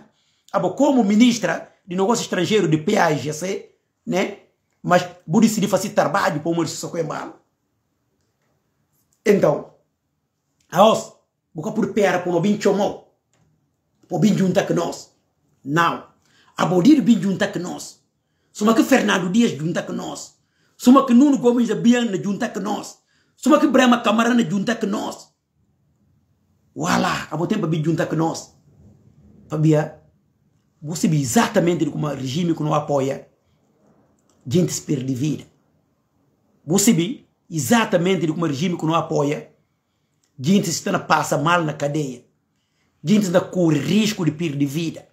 Abo, como ministra de negócios estrangeiros de PAGC, né? Mas vou decidir fazer trabalho para uma decisão com embalo. Então, a os, vou por pera, por lobinho chomou junta po não, knos now junta que nós. suma que Fernando Dias junta nós. suma que Nuno Gomes da Bian na junta knos suma que Brema Camara na junta knos wala abo tempo que nós. Fabia, você vê exatamente como o regime que não apoia gente se perde vida. Você vê exatamente como o regime que não apoia gente se passa mal na cadeia dizendo que corre risco de perda de vida.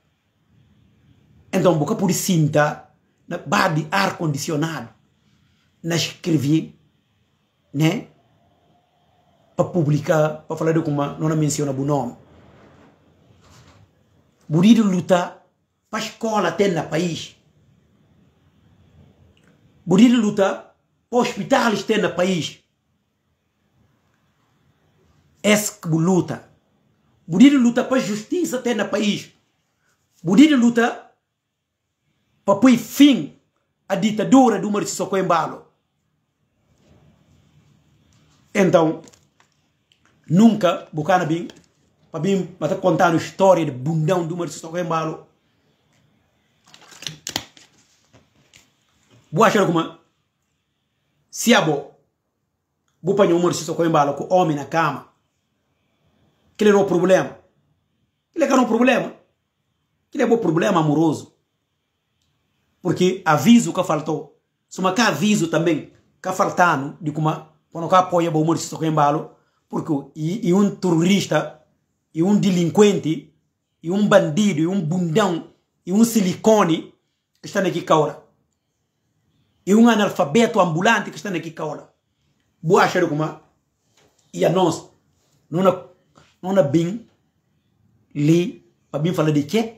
Então, boca por cinta, na de ar-condicionado, na escrevi, né? Para publicar, para falar de como não menciona o nome. Burido luta para a escola até no país. Burido luta para hospitais até no país. Essa luta Buriri luta para justiça ter no país. Buriri luta para pôr fim à ditadura do Maurício Socoembalo. Então, nunca, Bucana bem, para mim, mas contar a história do bundão do Maurício Socoembalo. Boa achar como? Se a bo, vou apanhar o Maurício Socoembalo com homem na cama ele era o problema. Ele era um problema. Ele é um problema amoroso. Porque aviso que faltou. Se uma que aviso também que faltando de como quando que apoia o humor de embalo, porque e, e um terrorista, e um delinquente, e um bandido, e um bundão, e um silicone que está aqui caora. E um analfabeto ambulante que está aqui caora. Boa de como é? e a nós não nuna bin li babin fala de que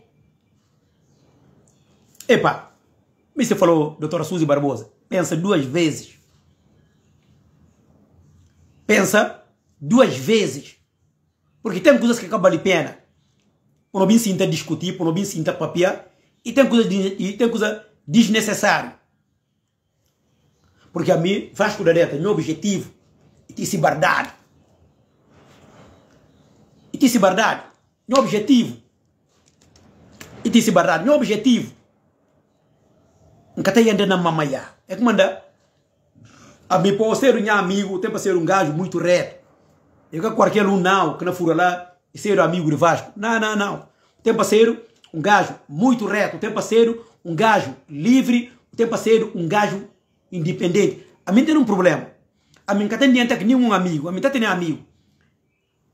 epa eh, mas você falou doutora Suzy Barbosa pensa duas vezes pensa duas vezes porque tem coisas que acabam de pena por não bem sinta discutir por não bem sinta papiar e tem coisas e tem coisa desnecessária porque a mim Vasco da Reta é meu objetivo é se bardar isso é verdade. Meu objetivo. Isso é verdade. Meu objetivo. Nunca tem andando na mamaiá. É como anda? A mim, por ser um amigo, tem para ser um gajo muito reto. Eu quero qualquer um não, que não fura lá e ser amigo de Vasco. Não, não, não. Tem para ser um gajo muito reto. Tem para ser um gajo livre. Tem para ser um gajo independente. A mim tem um problema. A mim nunca tem diante que nenhum amigo. A mim tá tendo amigo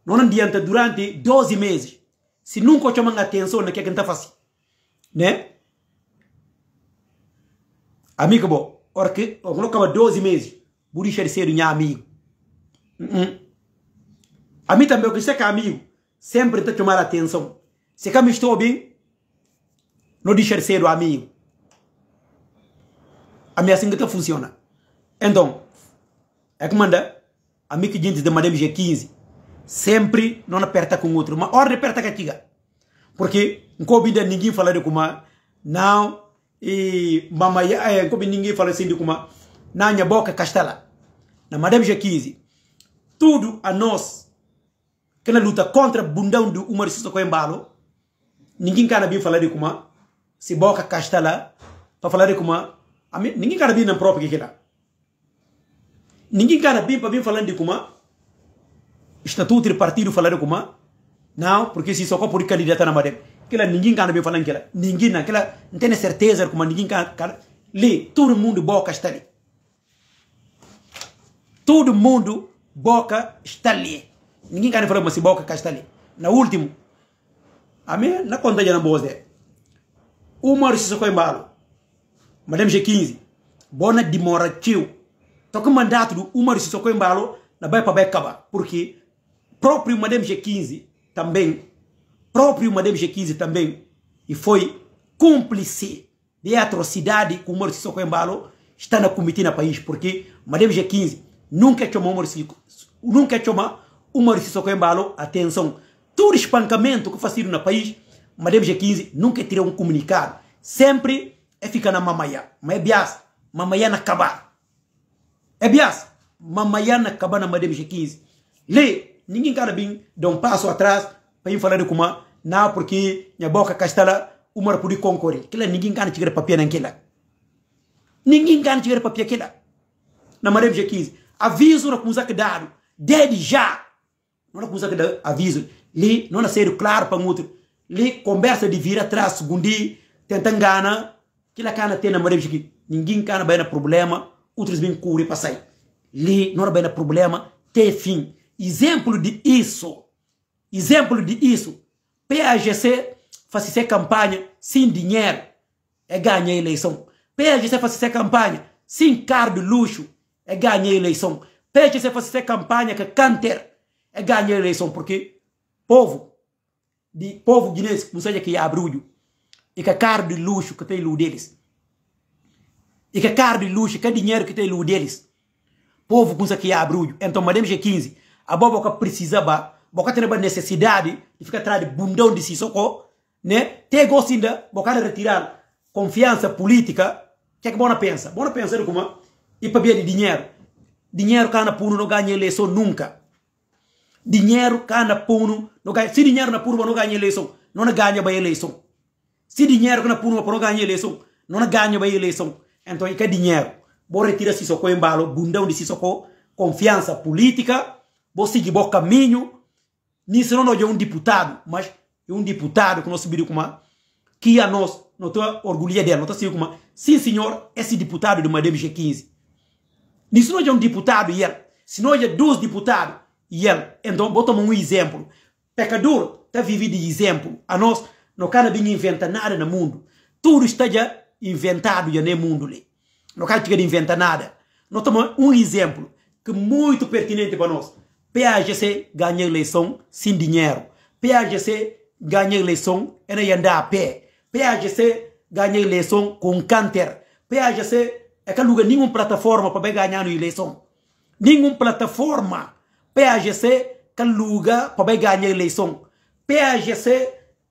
não adianta durante 12 meses. se nunca non facciamo attenzione che canta fasi né amico bo orche ogno cava 12 mesi buri ser ser nya amigo mm -mm. a mim também o que você é amigo sempre tem que a atenção se que estou bem não deixar ser o amigo a minha assim que funciona então é que manda amigo gente de madame G15 sempre não aperta com outro. Uma ordem aperta com a tiga, Porque Nkobinda ninguém fala de como não e mamaya é, Nkobinda eh, ninguém fala assim de como na minha boca castela. Na Madame Jaquise, tudo a nós que na luta contra o bundão do Umar Sissoko Embalo, ninguém quer bem falar de como se boca castela para falar de como ninguém quer abrir na própria que Ninguém quer abrir para vir falando de como estatuto é do partido falaram como não porque se só por candidata na madeira que lá ninguém cana bem falando que lá ninguém não que lá não tem certeza como ninguém cana lê todo mundo boca está ali todo mundo boca está ali ninguém cana falar mas se boca está ali na última, amém, na conta já não boa o Maurício Socorro Embalo Madame G15 bona dimora tio toca mandato do se Maurício Socorro Embalo na baia para bai acabar porque próprio Madame G15 também, próprio Madame G15 também, e foi cúmplice de atrocidade com o Maurício Socoembalo, está na no país, porque Madame G15 nunca chamou o Maurício, nunca chamou o Maurício Socoembalo, atenção, todo espancamento que faziam no país, Madame G15 nunca tirou um comunicado, sempre é ficar na mamaiá, mas é bias, mamaiá na cabá, é bias, mamaiá na cabá na Madame G15, lê ninguém cara bem dá um passo atrás para ir falar de como não porque minha boca castela mar pudi concorrer que lá ninguém cara tirar papel naquela ninguém cara tirar papel aquela na maré de 15 aviso na coisa que dado desde já não na coisa que dá aviso li não na sério claro para outro li conversa de vir atrás segundi tenta engana que lá cara tem na maré de 15 ninguém cara vai na problema outros bem cure passar sair li não vai na problema ter fim Exemplo de isso, exemplo de isso, PAGC fazia campanha sem dinheiro, é ganhar a eleição. PAGC fazia campanha sem carro de luxo, é ganhar a eleição. PAGC fazia campanha que canter, é ganhar a eleição, porque povo, de povo guinês, não seja que abrulho, e que carro de luxo que tem luz deles. E que carro de luxo, que dinheiro que tem luz deles. Povo com isso aqui abrulho. Então, Madame G15, abo boka precisa ba boka tene ba necessidade ifika ficar atrás de bundão de sisoko ne te gocinda boka de retirar confiança política que é que bona pensa bona pensa como e para de dinheiro dinheiro cana puno não ganha eleição nunca dinheiro cana puno no ganha se dinheiro na puno no ganha eleição não ganha ba eleição se dinheiro cana puno não ganha eleição não ganha ba eleição então e que dinheiro Bora retirar sisoko embalo, bundão de sisoko confiança política, vou seguir bom caminho. Nisso não é um deputado, mas é um deputado que nós subimos com uma, que a nós, não estou orgulhoso dela, não estou com uma, sim senhor, esse deputado do Madem G15. Nisso não é um deputado e ele, se não é dois deputados e ele, então vou tomar um exemplo. Pecador está vivendo de exemplo. A nós, não cara bem inventa nada no mundo. Tudo está já inventado já no mundo. ali, Não cara que de inventar nada. Nós tomamos um exemplo que é muito pertinente para nós. PAGC gagner l'élection sem dinheiro. PAGC gagner l'élection ene yanda a pé. PAGC gagner l'élection com canter. PAGC é que lugar nenhuma plataforma para ganhar eleição. Nenhuma plataforma. PAGC que lugar para ganhar eleição. PAGC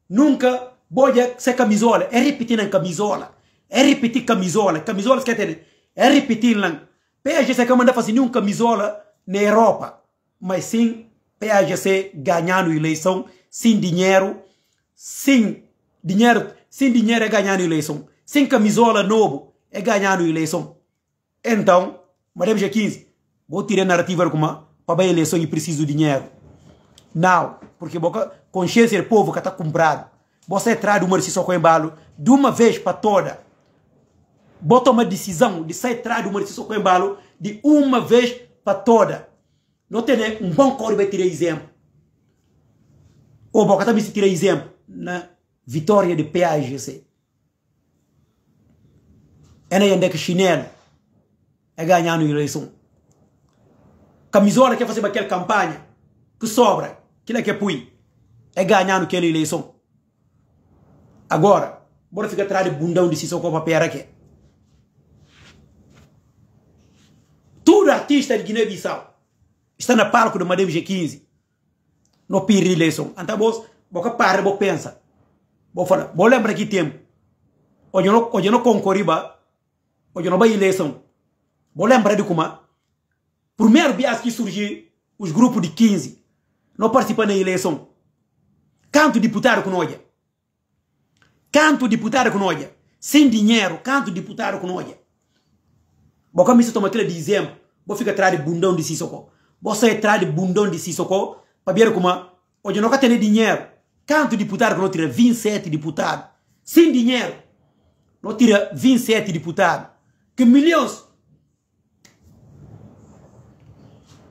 nunca pode ser camisola. É repetir na camisola. É repetir camisola. Camisola que tem. É repetir na. é que manda fazer nenhuma camisola na Europa mas sim PAGC ganhando eleição, sem dinheiro, sem dinheiro, sem dinheiro é ganhando eleição, sem camisola novo é ganhando eleição. Então, Madame G15, vou tirar a narrativa como para a eleição e preciso de dinheiro. Não, porque a consciência do povo que está comprado. Você traz uma decisão com embalo de uma vez para toda. Bota uma decisão de sair atrás de uma decisão com embalo de uma vez para toda não tem né? um bom corpo para tirar exemplo. Ou boca também se tira exemplo na vitória de PAGC. É na né? é que chinelo é ganhar no eleição. Camisola quer fazer aquela campanha que sobra, que é que é pui, é ganhar naquela eleição. Agora, bora ficar atrás de bundão de sessão com a pera aqui. Todo artista de Guiné-Bissau está na palco do Madem G15. No piri lesão. Então, vos, boca para, vos pensa. Vou fala. vou lembra que tempo. Hoje não, hoje não concorriba. Hoje não vai eleição. Vou lembra de como. Primeiro viés que surgiu, os grupos de 15 não participam na eleição. Canto deputado com nós. Canto deputado com nós. Sem dinheiro, canto deputado com nós. Boca me se toma aquele de exemplo. Vou ficar atrás de bundão de si socorro boso e bundão de Sissoko pabiere kuma oggi não tem dinheiro quantos deputado nós não tira 27 deputados sem dinheiro não tira 27 deputados que milhões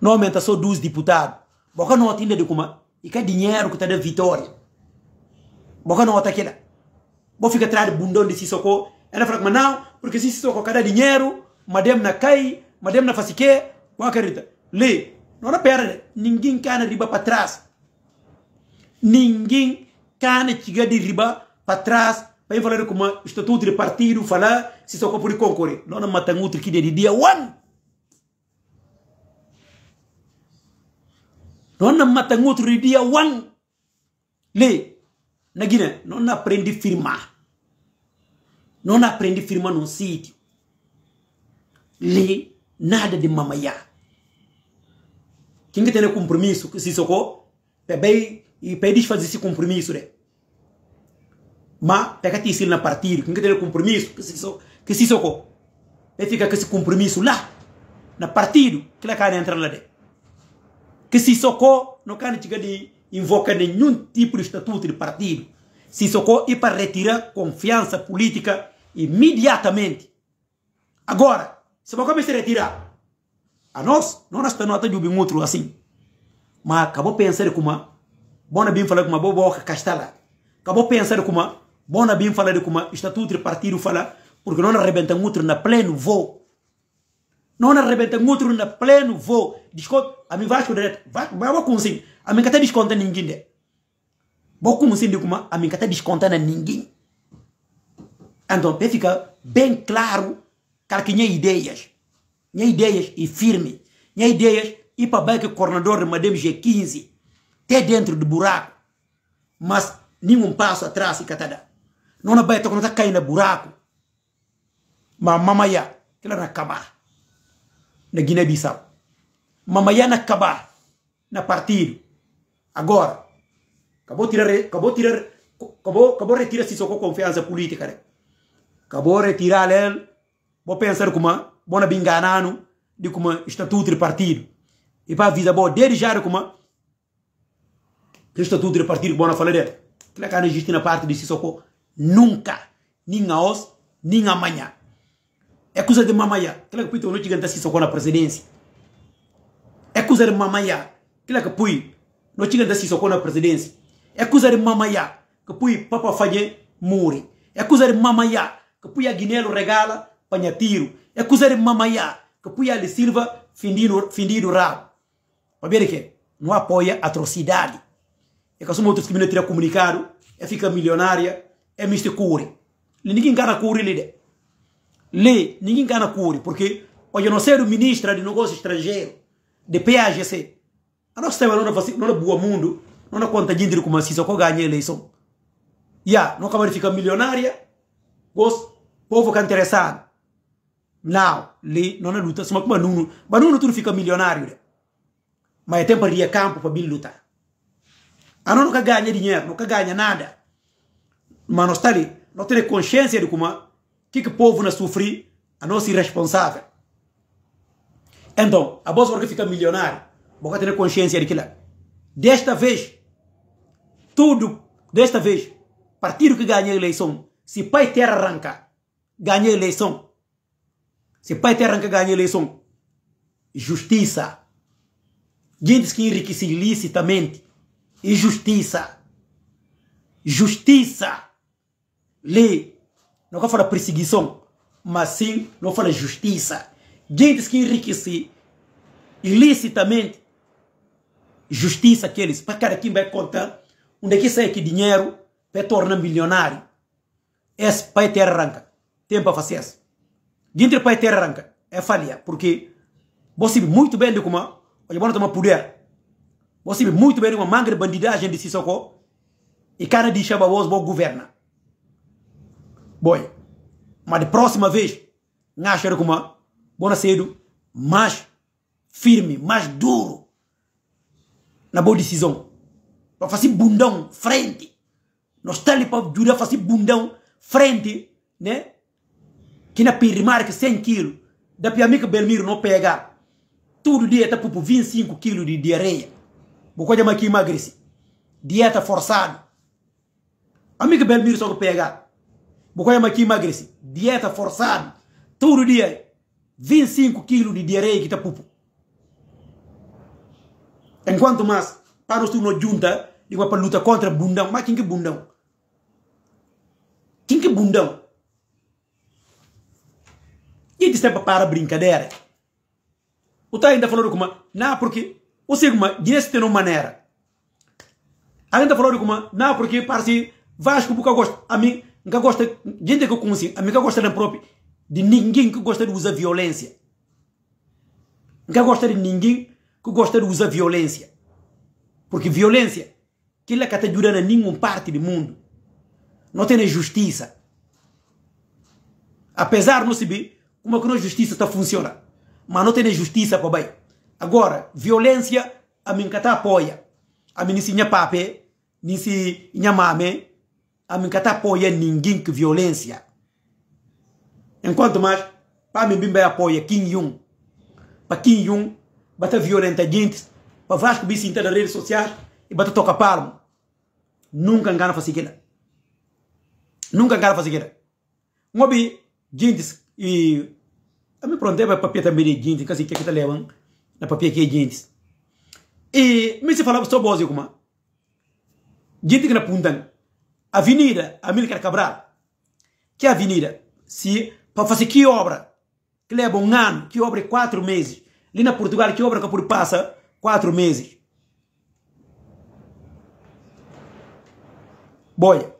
não aumenta só 12 deputados boca não atende de kuma e que dinheiro que tá vitória boca não ataquela bo fica tradi de Sissoko ela fala que não porque Sissoko cada dinheiro madame na cai madame na fasique qual querida le na perde ningin kana riba patras ningin kana ciga di riba patras pa falar kuma statuto di partido falar se só por concorrer nona matangu tri de dia one nona matangu tri dia one le na guiné non aprende firmar non aprende firmar num sítio le nada de mamaiar quem que tem né? compromisso que se socou pebe, e para desfazer esse compromisso né mas pega te na partir quem que tem compromisso que se socou que se socou e fica com esse compromisso lá na partido que lá cara entra lá de né? que se socou não cara chega de invoca nenhum tipo de estatuto de partido se socou e é para retirar confiança política imediatamente agora se você começar a retirar a nós não nas penota de um outro assim mas acabou pensando como bona bem falar como boa castela acabou pensando como bona bem falar como estatuto partido fala porque não arrebenta outro na pleno voo não arrebenta outro na pleno voo desconto a mim vasco direto vai vai com sim a mim até desconta ninguém de vou com sim de como a mim até desconta na ninguém então fica bem claro que ideias minha ideias e firme. Minha ideias e para bem que o coordenador de Madame G15 até dentro do buraco, mas nenhum passo atrás e catada. Não na baita quando está caindo no buraco. Mas mamaya, que ela na acabar. Na Guiné-Bissau. Mamaya na acabar. Na partido. Agora. Acabou tirar, acabou tirar, acabou, acabou retirar-se só com confiança política. Né? Acabou retirar ele. Vou pensar como é bona binganano de como estatuto de partido. E para vida boa, desde já como estatuto de partido, bona falar dele. Que não existe na parte de si socorro. Nunca. Nem a os, nem amanhã. É coisa de mamaiá. lá que põe noite gigante si socorro na presidência. É coisa de mamaiá. lá que pui noite gigante si socorro na presidência. É coisa de mamaiá. Que pui papa fazer mure. É coisa de mamaiá. Que pui a guinelo regala, panha tiro é cozer mamaiá, que Puya de Silva findido, findido rabo. Para ver que não apoia atrocidade. É que a sua outra discriminação comunicado, é fica milionária, é Mr. Cure. Ninguém gana Cure, líder. Lê, ninguém gana Cure, porque hoje não ser o ministro de negócios estrangeiros, de PAGC, a nossa tema não é, não é boa mundo, não é conta de como assim, só ganha a eleição. Já, yeah, não acaba de ficar milionária, o povo que é interessado. Não, li, não é luta, só que Banuno, Banuno tu não fica milionário. Mas é tempo de campo para vir lutar. A não nunca ganha dinheiro, nunca ganha nada. Mas nós estamos ali, nós temos consciência de como que, que o povo não sofre, a nós irresponsável. Então, a bolsa que fica milionário, você tem consciência de que lá. Desta vez, tudo, desta vez, partido que ganha a eleição, se pai terra arrancar, ganha a eleição, se pai terra que ganha eleição, justiça. Gente que enriquece ilicitamente. Injustiça. Justiça. Lê. Não quero falar perseguição, mas sim, não fala justiça. Gente que enriquece ilicitamente. Justiça aqueles. Para cada quem vai contar onde é que sai que dinheiro para tornar milionário. Esse pai te arranca. Tempo a fazer isso dintre pay terra ranka é falha porque você muito bem de como olha bom tomar poder você muito bem de uma manga de bandidagem de Sissoko e cara de Chabawos bom governa boy mas de próxima vez ngachar como bona cedo mais firme mais duro na boa decisão para fazer bundão frente nós estamos para durar fazer bundão frente né que na Pirimarca 100 kg, da Piamica Belmiro não pega. Todo dia está por 25 kg de diarreia. Vou coisa mais que emagrece. Dieta forçada. Amiga Belmiro só pega. Vou coisa mais que emagrece. Dieta forçada. Todo dia 25 kg de diarreia que está pupo. Enquanto mais, para nós não junta, igual para luta contra bundão, mas quem que bundão? Quem que bundão? que está é, para brincadeira. O tá ainda falou como, não, porque o sigma de não maneira. Ainda falou como, não, porque parece Vasco nunca gosta, a mim nunca gosta, gente que eu consigo, a mim nunca gosta de ninguém que gosta de usar violência. Nunca gosta de ninguém que gosta de usar violência. Porque violência, que é que está durando em nenhuma parte do mundo. Não tem justiça. Apesar de não se ver, como é que não é justiça está funciona? Mas não tem justiça para bem. Agora, violência, a mim tá apoia. A mim nisi pape, nisi mame, a mim tá apoia ninguém que violência. Enquanto mais, para mim bem apoia Kim Jong. Para Kim Jong, bata violenta gente, para Vasco bici nas redes sociais e bata toca palmo. Nunca engana fazer Nunca engana fazer Ngobi, gente, e me perguntei para papia também de gente, que assim que que tá levam, na papia que gente. É e me se falava só bozo alguma Gente que na punta Avenida Milcar Cabral. Que avenida? Se para fazer que obra? Que leva um ano, que obra é quatro meses. Ali na Portugal, que obra que por passa quatro meses. Boia.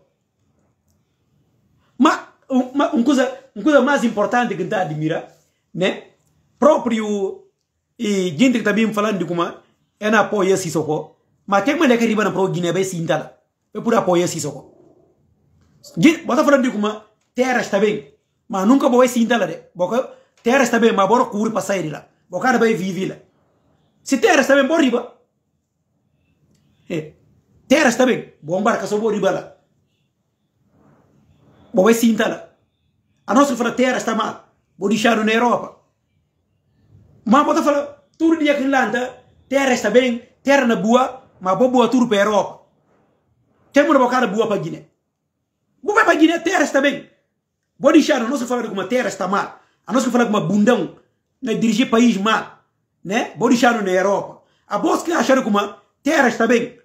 Mas uma, uma coisa uma coisa mais importante que está a admirar, né? Próprio e gente que também falando de como é na apoia se socorro. Mas tem uma que riba na pro Guiné bem sinta lá. É por apoia se socorro. Gente, bota tá falando de como terra está bem, mas nunca vou sinta lá, né? porque terra está bem, mas bora cura para sair lá. O cara vai viver lá. Se terra está bem, bora riba. É. Terra está bem, bom barca só bora riba lá. Vou sinta lá. A nossa fronteira está mal. Borichado na Europa. Mas pode falar, tudo dia que lanta, terra está bem, terra na boa, mas boa boa tudo para a Europa. Tem uma bocada boa para a Guiné. Boa para a Guiné, terra está bem. Borichado, a nossa falar como a terra está mal. A nossa falar como abundão, né, dirigir país mal. Né? Borichado na Europa. A bolsa que acharam como a terra está bem.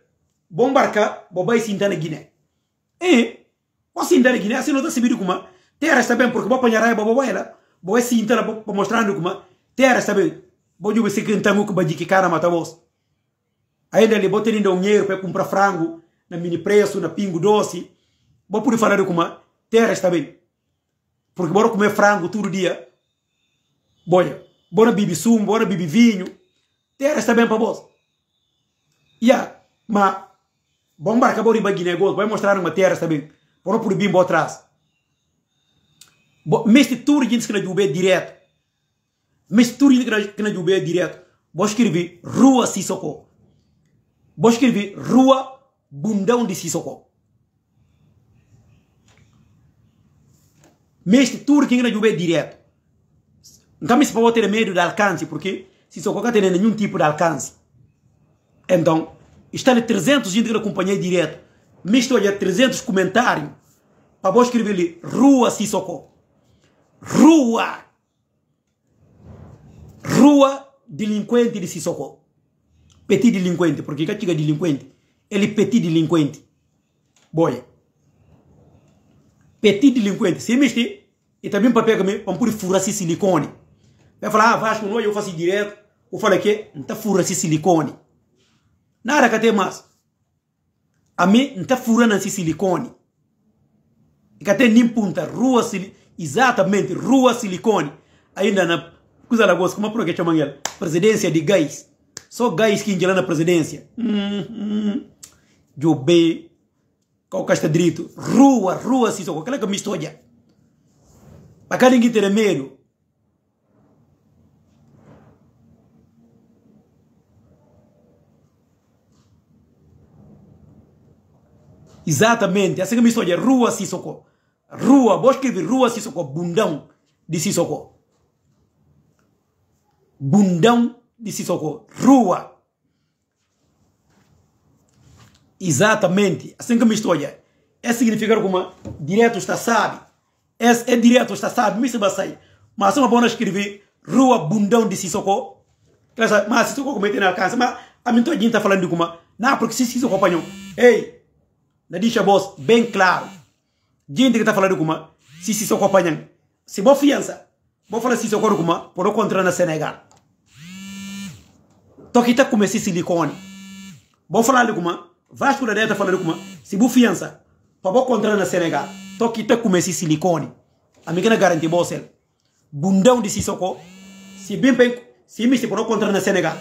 Bom barca, bobai sinta na Guiné. E, o sinta na Guiné, assim não está subindo como a Terra está bem porque bo panyarai bo bo ela vou é sim vou mostrar mostrando como te resta bem bo jube se cantango que bajiki cara mata vos ainda vou bo tendo um dinheiro para comprar frango na mini preço na pingo doce bo por falar como te resta bem porque bora comer frango todo dia boia bora bibi sum, bora bibi vinho Terra resta bem para vos ia mas bom barca bora ir para vai mostrar uma terra também para não proibir para trás Mestre tudo gente que na jube direto. Mestre tudo gente que na jube direto. Vou escrever Rua Sissoko. Vou escrever Rua Bundão de Sissoko. Mestre tudo que na jube direto. Então, me pode ter medo de alcance, porque Sissoko não tem nenhum tipo de alcance. Então, está ali 300 gente que não acompanhei direto. Mestre olha 300 comentários. Para vou escrever ali Rua Sissoko. Rua. Rua delinquente de Sissoko. Petit delinquente, porque Catiga é delinquente. Ele é petit delinquente. Boia. Petit delinquente. Se mexer, e também para pegar, vamos por furar esse silicone. Vai falar, ah, Vasco, não, eu faço direto. Eu falo que não está furando esse silicone. Nada que tem mais. A mim não está furando esse silicone. E que até nem punta, rua silicone exatamente Rua Silicone, ainda na coisa da gosto, como é que chamam ela? Presidência de gays. Só gays que lá na presidência. Hum, hum. qual Calcasta é direito Rua, Rua Sissoko, aquela que me é é história. Para cá ninguém ter medo. Exatamente, assim que me história, Rua Sissoko. Rua, vou escrever Rua Sissoko, bundão de Sissoko. Bundão de Sissoko, Rua. Exatamente, assim que me estou olhando. É significar como direto está sabe. É, é direto está sabe, me se basai. Mas uma boa escrever Rua Bundão de Sissoko. Mas Sissoko comete é na casa, mas a mim toda gente está falando de como. Não, porque se Sissoko apanhou. Ei, na a voz bem claro jindi kita tá fala duguma sisi soko panyang si bo fiança bo fala sisi soko duguma o contrário na senegal tá com to kita kume sisi likoni bo fala duguma vasco da deta tá fala duguma si bo fiança pa o contrário na senegal to kita kume sisi likoni amigana garanti bosel bundão de sisoko si bimpen si mi se o contrário na senegal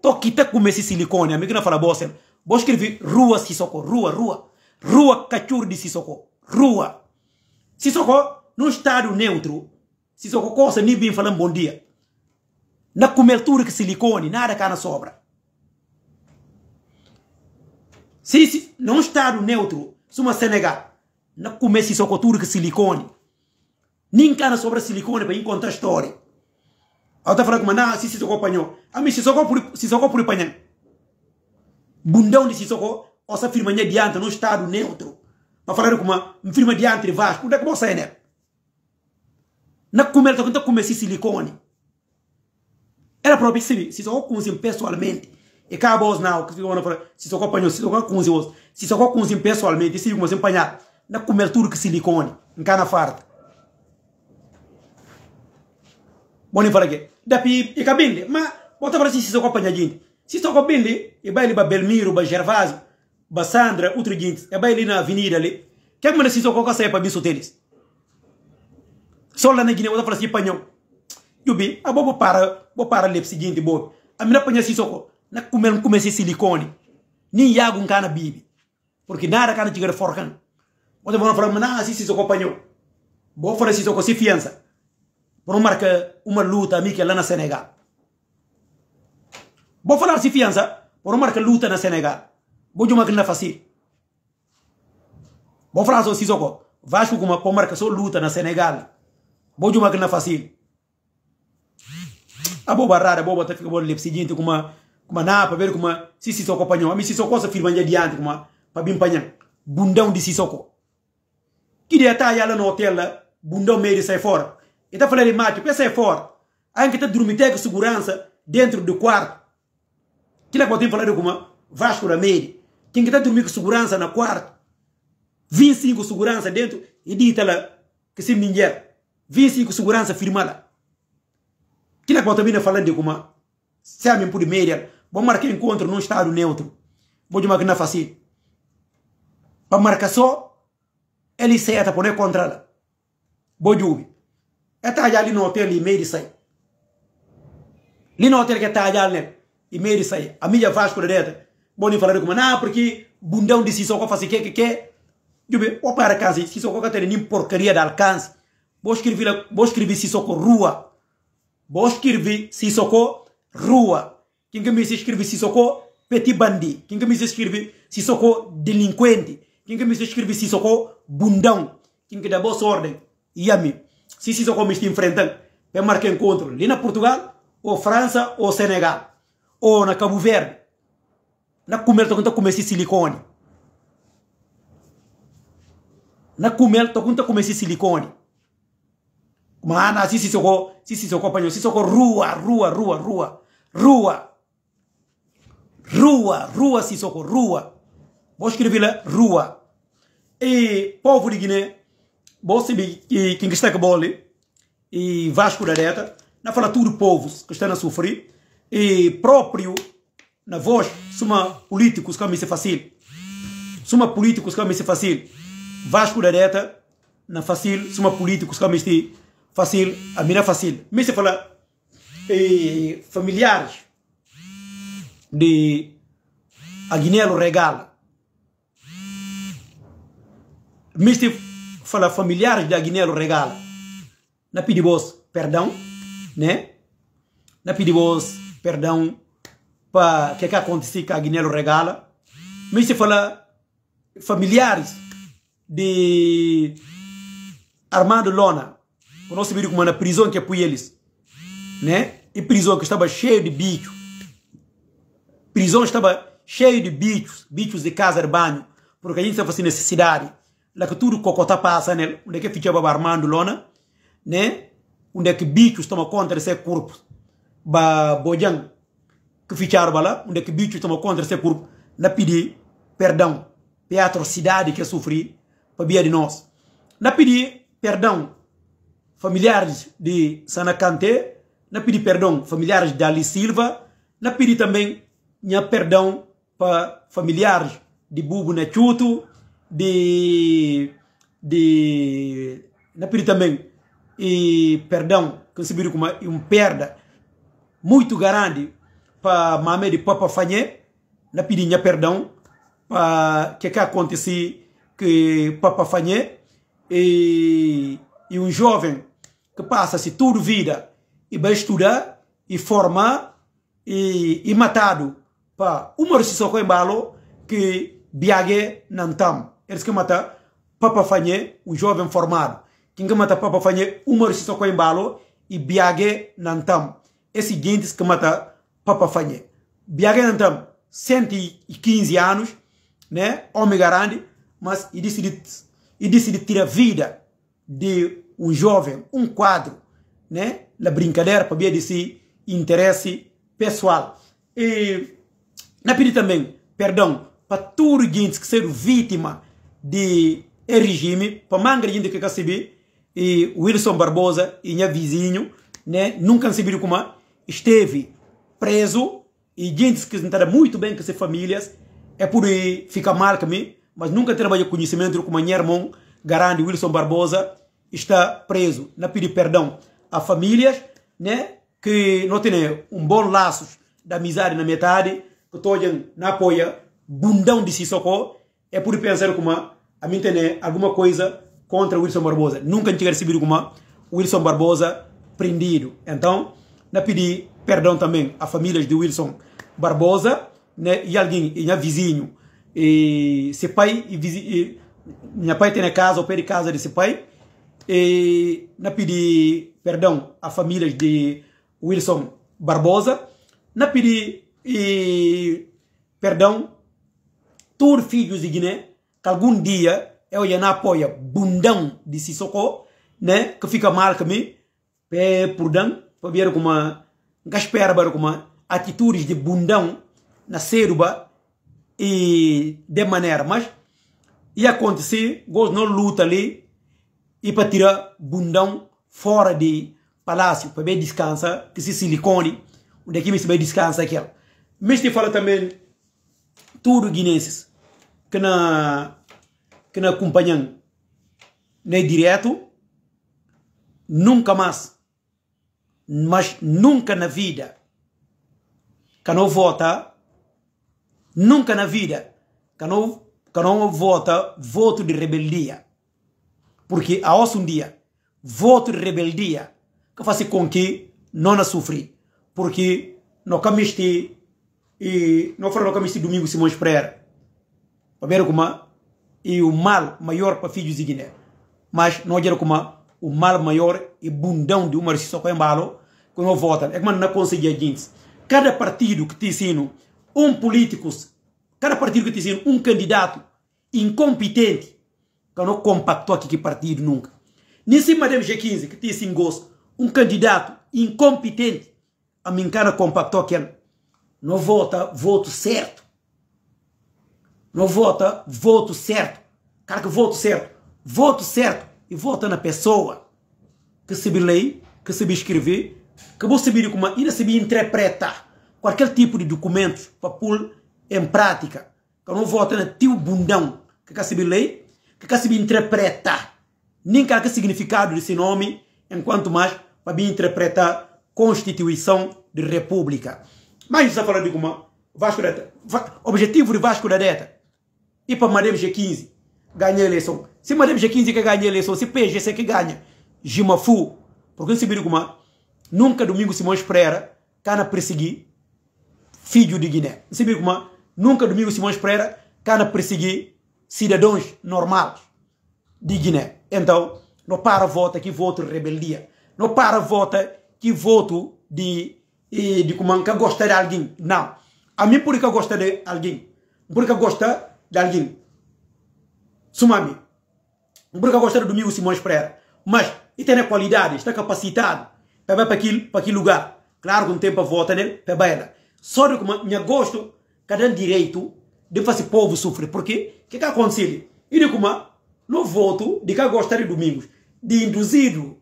to com esse silicone, likoni amigana fala bosel Bo escrevi rua Sissoko, rua, rua, rua Cachur de Sissoko rua. se Sissoko, num estado neutro, Sissoko coça nem bem falando bom dia. Na cobertura de silicone, nada cá na sobra. Se, se num estado neutro, suma Senegal, na comer Sissoko tudo de silicone, nem cá na sobra silicone para encontrar história. Ela tá falando se Sissoko apanhou. A ah, mim se por por apanhar. Bundão de Sissoko, essa firma adianta num estado neutro ma falare de mfirima diantri vache kuda kuma sayenep na kumela takunta kume sisilikoni era próprio sibi se só com pessoalmente e cá boas não que ficam fora se só apanhou se só com os se só com pessoalmente se como se apanhar na comer tudo que silicone em cana farta bom fala que da pi e cabinde mas bota para si se só apanhar gente se só cabinde e vai ele para Belmiro para Gervásio Bassandra, outro gente, é bem ali na avenida ali. Quem é que me decidiu qual que é para mim deles? Só lá na Guiné, eu falo assim, panhão. Eu bem a ah, boba para, vou para ali, seguinte, boba. A minha panha assim, socorro. Na comer, comer se silicone. Nem algum cara na bibi. Porque nada cara tigar forcan. vou vão falar, mas não, assim, se socorro, panhão. Vou falar assim, socorro, se fiança. Por marca uma luta, amiga, lá na Senegal. Vou falar se fiança, por marca luta na Senegal bojuma kina facile bon français sisoko vasco kuma po marca so luta na senegal bojuma kina facile abo barrada bo bota fica bom lepsi gente kuma kuma na pa ver kuma si sisoko panyo ami sisoko so filma jadi ante kuma pa bim panya bundão de sisoko kidi ata yala no hotel bundão meio de sai fora e tá falando de macho pensa é fora anche tá dormite com segurança dentro do quarto que lá podem falar de kuma Vasco da Meire tem que dar um com segurança na quarto. 25 segurança dentro e dita lá que se mulher. 25 segurança firmada. Que na contamina falando de como se a minha por média, vou marcar encontro num estado neutro. Vou de máquina fácil. Para marcar só, ele seta para não contra ela. Vou de ubi. É talhar ali no hotel e meio de sair. Ali no hotel que é talhar, né? E meio de sair. A mídia faz por dentro boni falare kuma na porque bundão de si só que fazer que que que jube o para casa si só que ter nem porcaria de alcance vou escrever vou escrever si só rua vou escrever isso só rua quem que me se isso si só petit bandi quem que me se isso si delinquente quem que me se isso si bundão quem que dá boa ordem yami se isso só me estiver enfrentando é marcar encontro ali na Portugal ou França ou Senegal ou na Cabo Verde na comer tô comer esse silicone na comer tô comer esse silicone mana sisi soko sisi soko panyo sisi soko rua rua rua rua rua rua rua sisi soko rua vou escrever lá rua e povo de Guiné você saber que quem está com bola e Vasco da Reta na fala tudo povos que estão a sofrer e próprio na voz, suma políticos que se fácil. Suma políticos que se fácil. Vasco da reta, na fácil, suma políticos que se fácil, a mina fácil. Mas se fala eh, familiares de Aguinelo Regal. Mas se fala familiares de Aguinelo Regal. Na pedi perdão, né? Na pedi perdão para o que, é que a Guiné a Regala. Mas se fala familiares de Armando Lona, o nosso amigo na prisão que é por eles, né? E prisão que estava cheio de bichos. Prisão estava cheio de bichos, bichos de casa de banho, porque a gente estava sem necessidade. Lá que tudo cocota passa nele, né? onde é que ficava Armando Lona, né? Onde é que bichos tomam conta de seu corpo. Ba Bojang, ficaro bala onde que bicho tomou contra c'est pour na pedir perdão pela atrocidade que sofri para bia de nós na pedir perdão familiares de Sanacante na pedir perdão familiares de Ali Silva na pedir também minha perdão para familiares de Bubu Nechuto de de na pedir também e perdão como uma um perda muito grande para mamãe e papa fanhé, na pedinha perdão, para que que aconteceu que papa fanhé e, e um jovem que passa-se tudo vida e vai estudar e formar e, e matado para uma recessão com embalo que biague não Eles er que mata Papa Fanhé, um jovem formado. Quem que mata Papa Fanhé, uma recessão com embalo e biague não tam. Esse gente que mata Fanhé. Viaguei então 115 anos, né? Homem grande, mas e decidi, e decidi tirar a vida de um jovem, um quadro, né? La brincadeira para de si interesse pessoal. E na pedi também perdão para todos os que são vítima de regime, para manga gente que recebi e Wilson Barbosa e minha vizinho, né? Nunca recebi como esteve preso e gente que entera muito bem com essas famílias. É por aí fica marca-me, mas nunca trabalhou conhecimento com meu irmão, Garande Wilson Barbosa, está preso. Na pedir perdão a famílias né, que não têm um bom laço da amizade na metade, que todos não apoia bundão de si socorro. É por pensar como a mim tem né, alguma coisa contra Wilson Barbosa. Nunca tinha recebido como Wilson Barbosa prendido. Então, na pedir perdão também a famílias de Wilson Barbosa, né, e alguém, e minha vizinho, e seu pai, e, e minha pai tem na casa, ou perde de casa de seu pai, e na pedi perdão a famílias de Wilson Barbosa, na pedi e, perdão todos os filhos de Guiné, que algum dia eu ia na apoia bundão de Sissoko, né, que fica mal comigo me, pé por dan, para ver como Gaspera Barukuma, atitudes de bundão na Seruba e de maneira, mas ia acontecer, gosto não luta ali e para tirar bundão fora de palácio, para bem descansar, que se silicone, onde aqui é me se bem descansa aquela. Mas te fala também tudo guinenses que na que na acompanham nem direto nunca mais mas nunca na vida que não vota, nunca na vida que não, que não vota voto de rebeldia. Porque há um dia, voto de rebeldia que faz com que não sofra. Porque não camiste e não foram no camiste domingo Simões Pereira. Para ver como e o mal maior para filhos de Guiné. Mas não era como o mal maior e bundão de uma resistência com embalo, que não votam. É que mano, na conselha gente, cada partido que te ensino, um político, cada partido que te ensino, um candidato incompetente, que não compactou aqui que partido nunca. Nem cima de G15, que te ensino um candidato incompetente, a mincana compactou aqui, não vota voto certo. Não vota voto certo. Cara que voto certo. Voto certo e vota na pessoa que sabe ler, que sabe escrever, que vou saber como ainda sabe interpretar qualquer tipo de documento para pôr em prática. Que não vota na tio bundão que quer saber ler, que quer saber interpretar. Nem qualquer significado desse nome, enquanto mais para bem interpretar Constituição de República. Mas isso é falar de como Vasco da Deta. Objetivo de Vasco da Deta. E para Madeira G15 ganha a eleição. Se Madame G15 que ganha a eleição, se PGC é que ganha, Jimafu Fu, porque se Biriguma, nunca Domingo Simões Pereira, cana perseguir filho de Guiné. Se Biriguma, nunca Domingo Simões Pereira, cana perseguir cidadãos normais de Guiné. Então, não para volta que voto rebeldia. Não para volta que voto de, de como é que gosta de alguém. Não. A mim porque gosta de alguém. Porque gosta de alguém. Sumami. Porque eu gostaria do Domingo Simões Pereira. Mas ele tem a qualidade, está capacitado para ir para aquele, para aquele lugar. Claro que um tempo para votar nele, para bailar. Só que me gosto, cada direito de fazer povo sofrer. Porque o que, que aconteceu? E de como no voto de que gostar de domingos, de induzido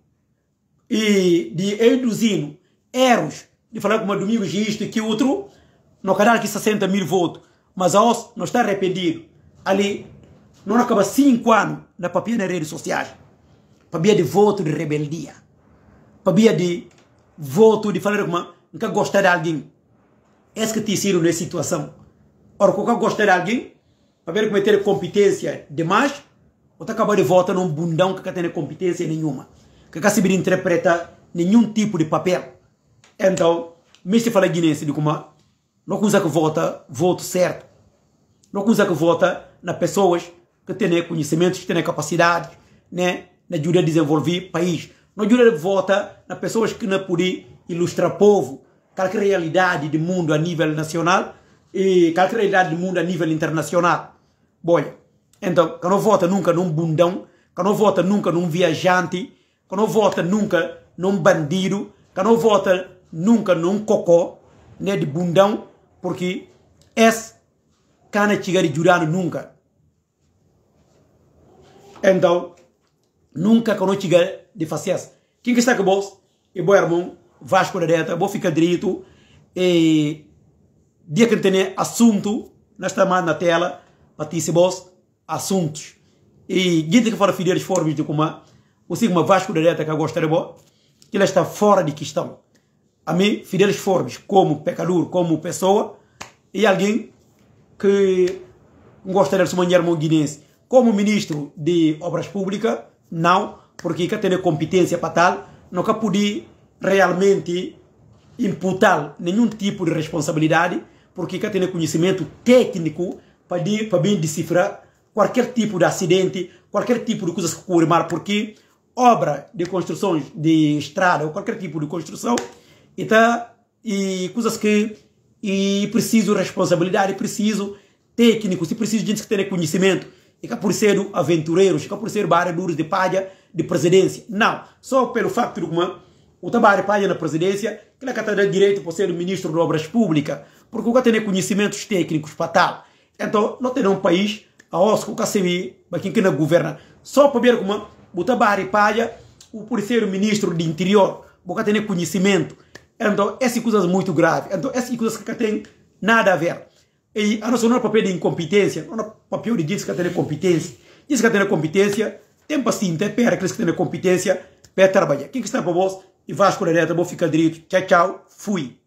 e de induzindo erros, de falar que uma domingos isto e que outro, no canal que 60 mil votos, mas a os não está arrependido. Ali não acaba cinco anos na papia nas redes sociais. Papia de voto de rebeldia. Papia de voto de falar como nunca gosta de alguém. Esse é que te ensino nessa situação. Ora, qualquer gosta de alguém, para ver como é ter competência demais, ou tá acabar de votar num bundão que não tem competência nenhuma. Que não sabe interpretar nenhum tipo de papel. Então, mesmo se fala guinense de como não usa que vota, voto certo. Não usa que vota nas pessoas que tem conhecimentos, que tem capacidade, né? Na ajuda desenvolver país. Não ajuda de volta na pessoas que não podem ilustrar povo, qualquer realidade do mundo a nível nacional e qualquer realidade do mundo a nível internacional. bom. então, que não vota nunca num bundão, que não vota nunca num viajante, que não vota nunca num bandido, que não vota nunca num cocô, né, de bundão, porque esse cana chegar de jurano nunca. Então, nunca quando chegar de facias. Assim. Quem que está com vós? E bom, irmão, Vasco da Deta, vou ficar direito. E dia que tem assunto, nesta mão na tela, para ti se vós, assuntos. E guita que fora filheiros formas de como o Sigma Vasco da Deta que eu gostaria, que ele está fora de questão. A mim, Fidelis Forbes, como pecador, como pessoa, e alguém que gostaria de ser um guinense como ministro de Obras Públicas, não, porque que tem competência para tal, nunca pude realmente imputar nenhum tipo de responsabilidade, porque que tem conhecimento técnico para, para bem decifrar qualquer tipo de acidente, qualquer tipo de coisa que ocorre mar, porque obra de construções de estrada ou qualquer tipo de construção, então, e coisas que e preciso responsabilidade, preciso técnico, se preciso de gente que tenha conhecimento e que por ser aventureiros, que por ser barradores de palha de presidência. Não, só pelo facto de que o trabalho palha na presidência, que ele é tem direito para ser ministro de obras públicas, porque o tem conhecimentos técnicos para tal. Então, não tem um país, a OSCO, o KCB, quem que não governa, só para ver como o trabalho palha, o por ser ministro de interior, porque tem conhecimento. Então, essas coisas são muito graves. Então, essas coisas que tem nada a ver. E a nossa não é papel de incompetência, não é papel de dizer que tem competência. Diz que tem competência, tem paciente, assim, para aqueles que têm competência, para trabalhar. Quem que está para vós? E Vasco da Reta, vou ficar direito. Tchau, tchau, fui.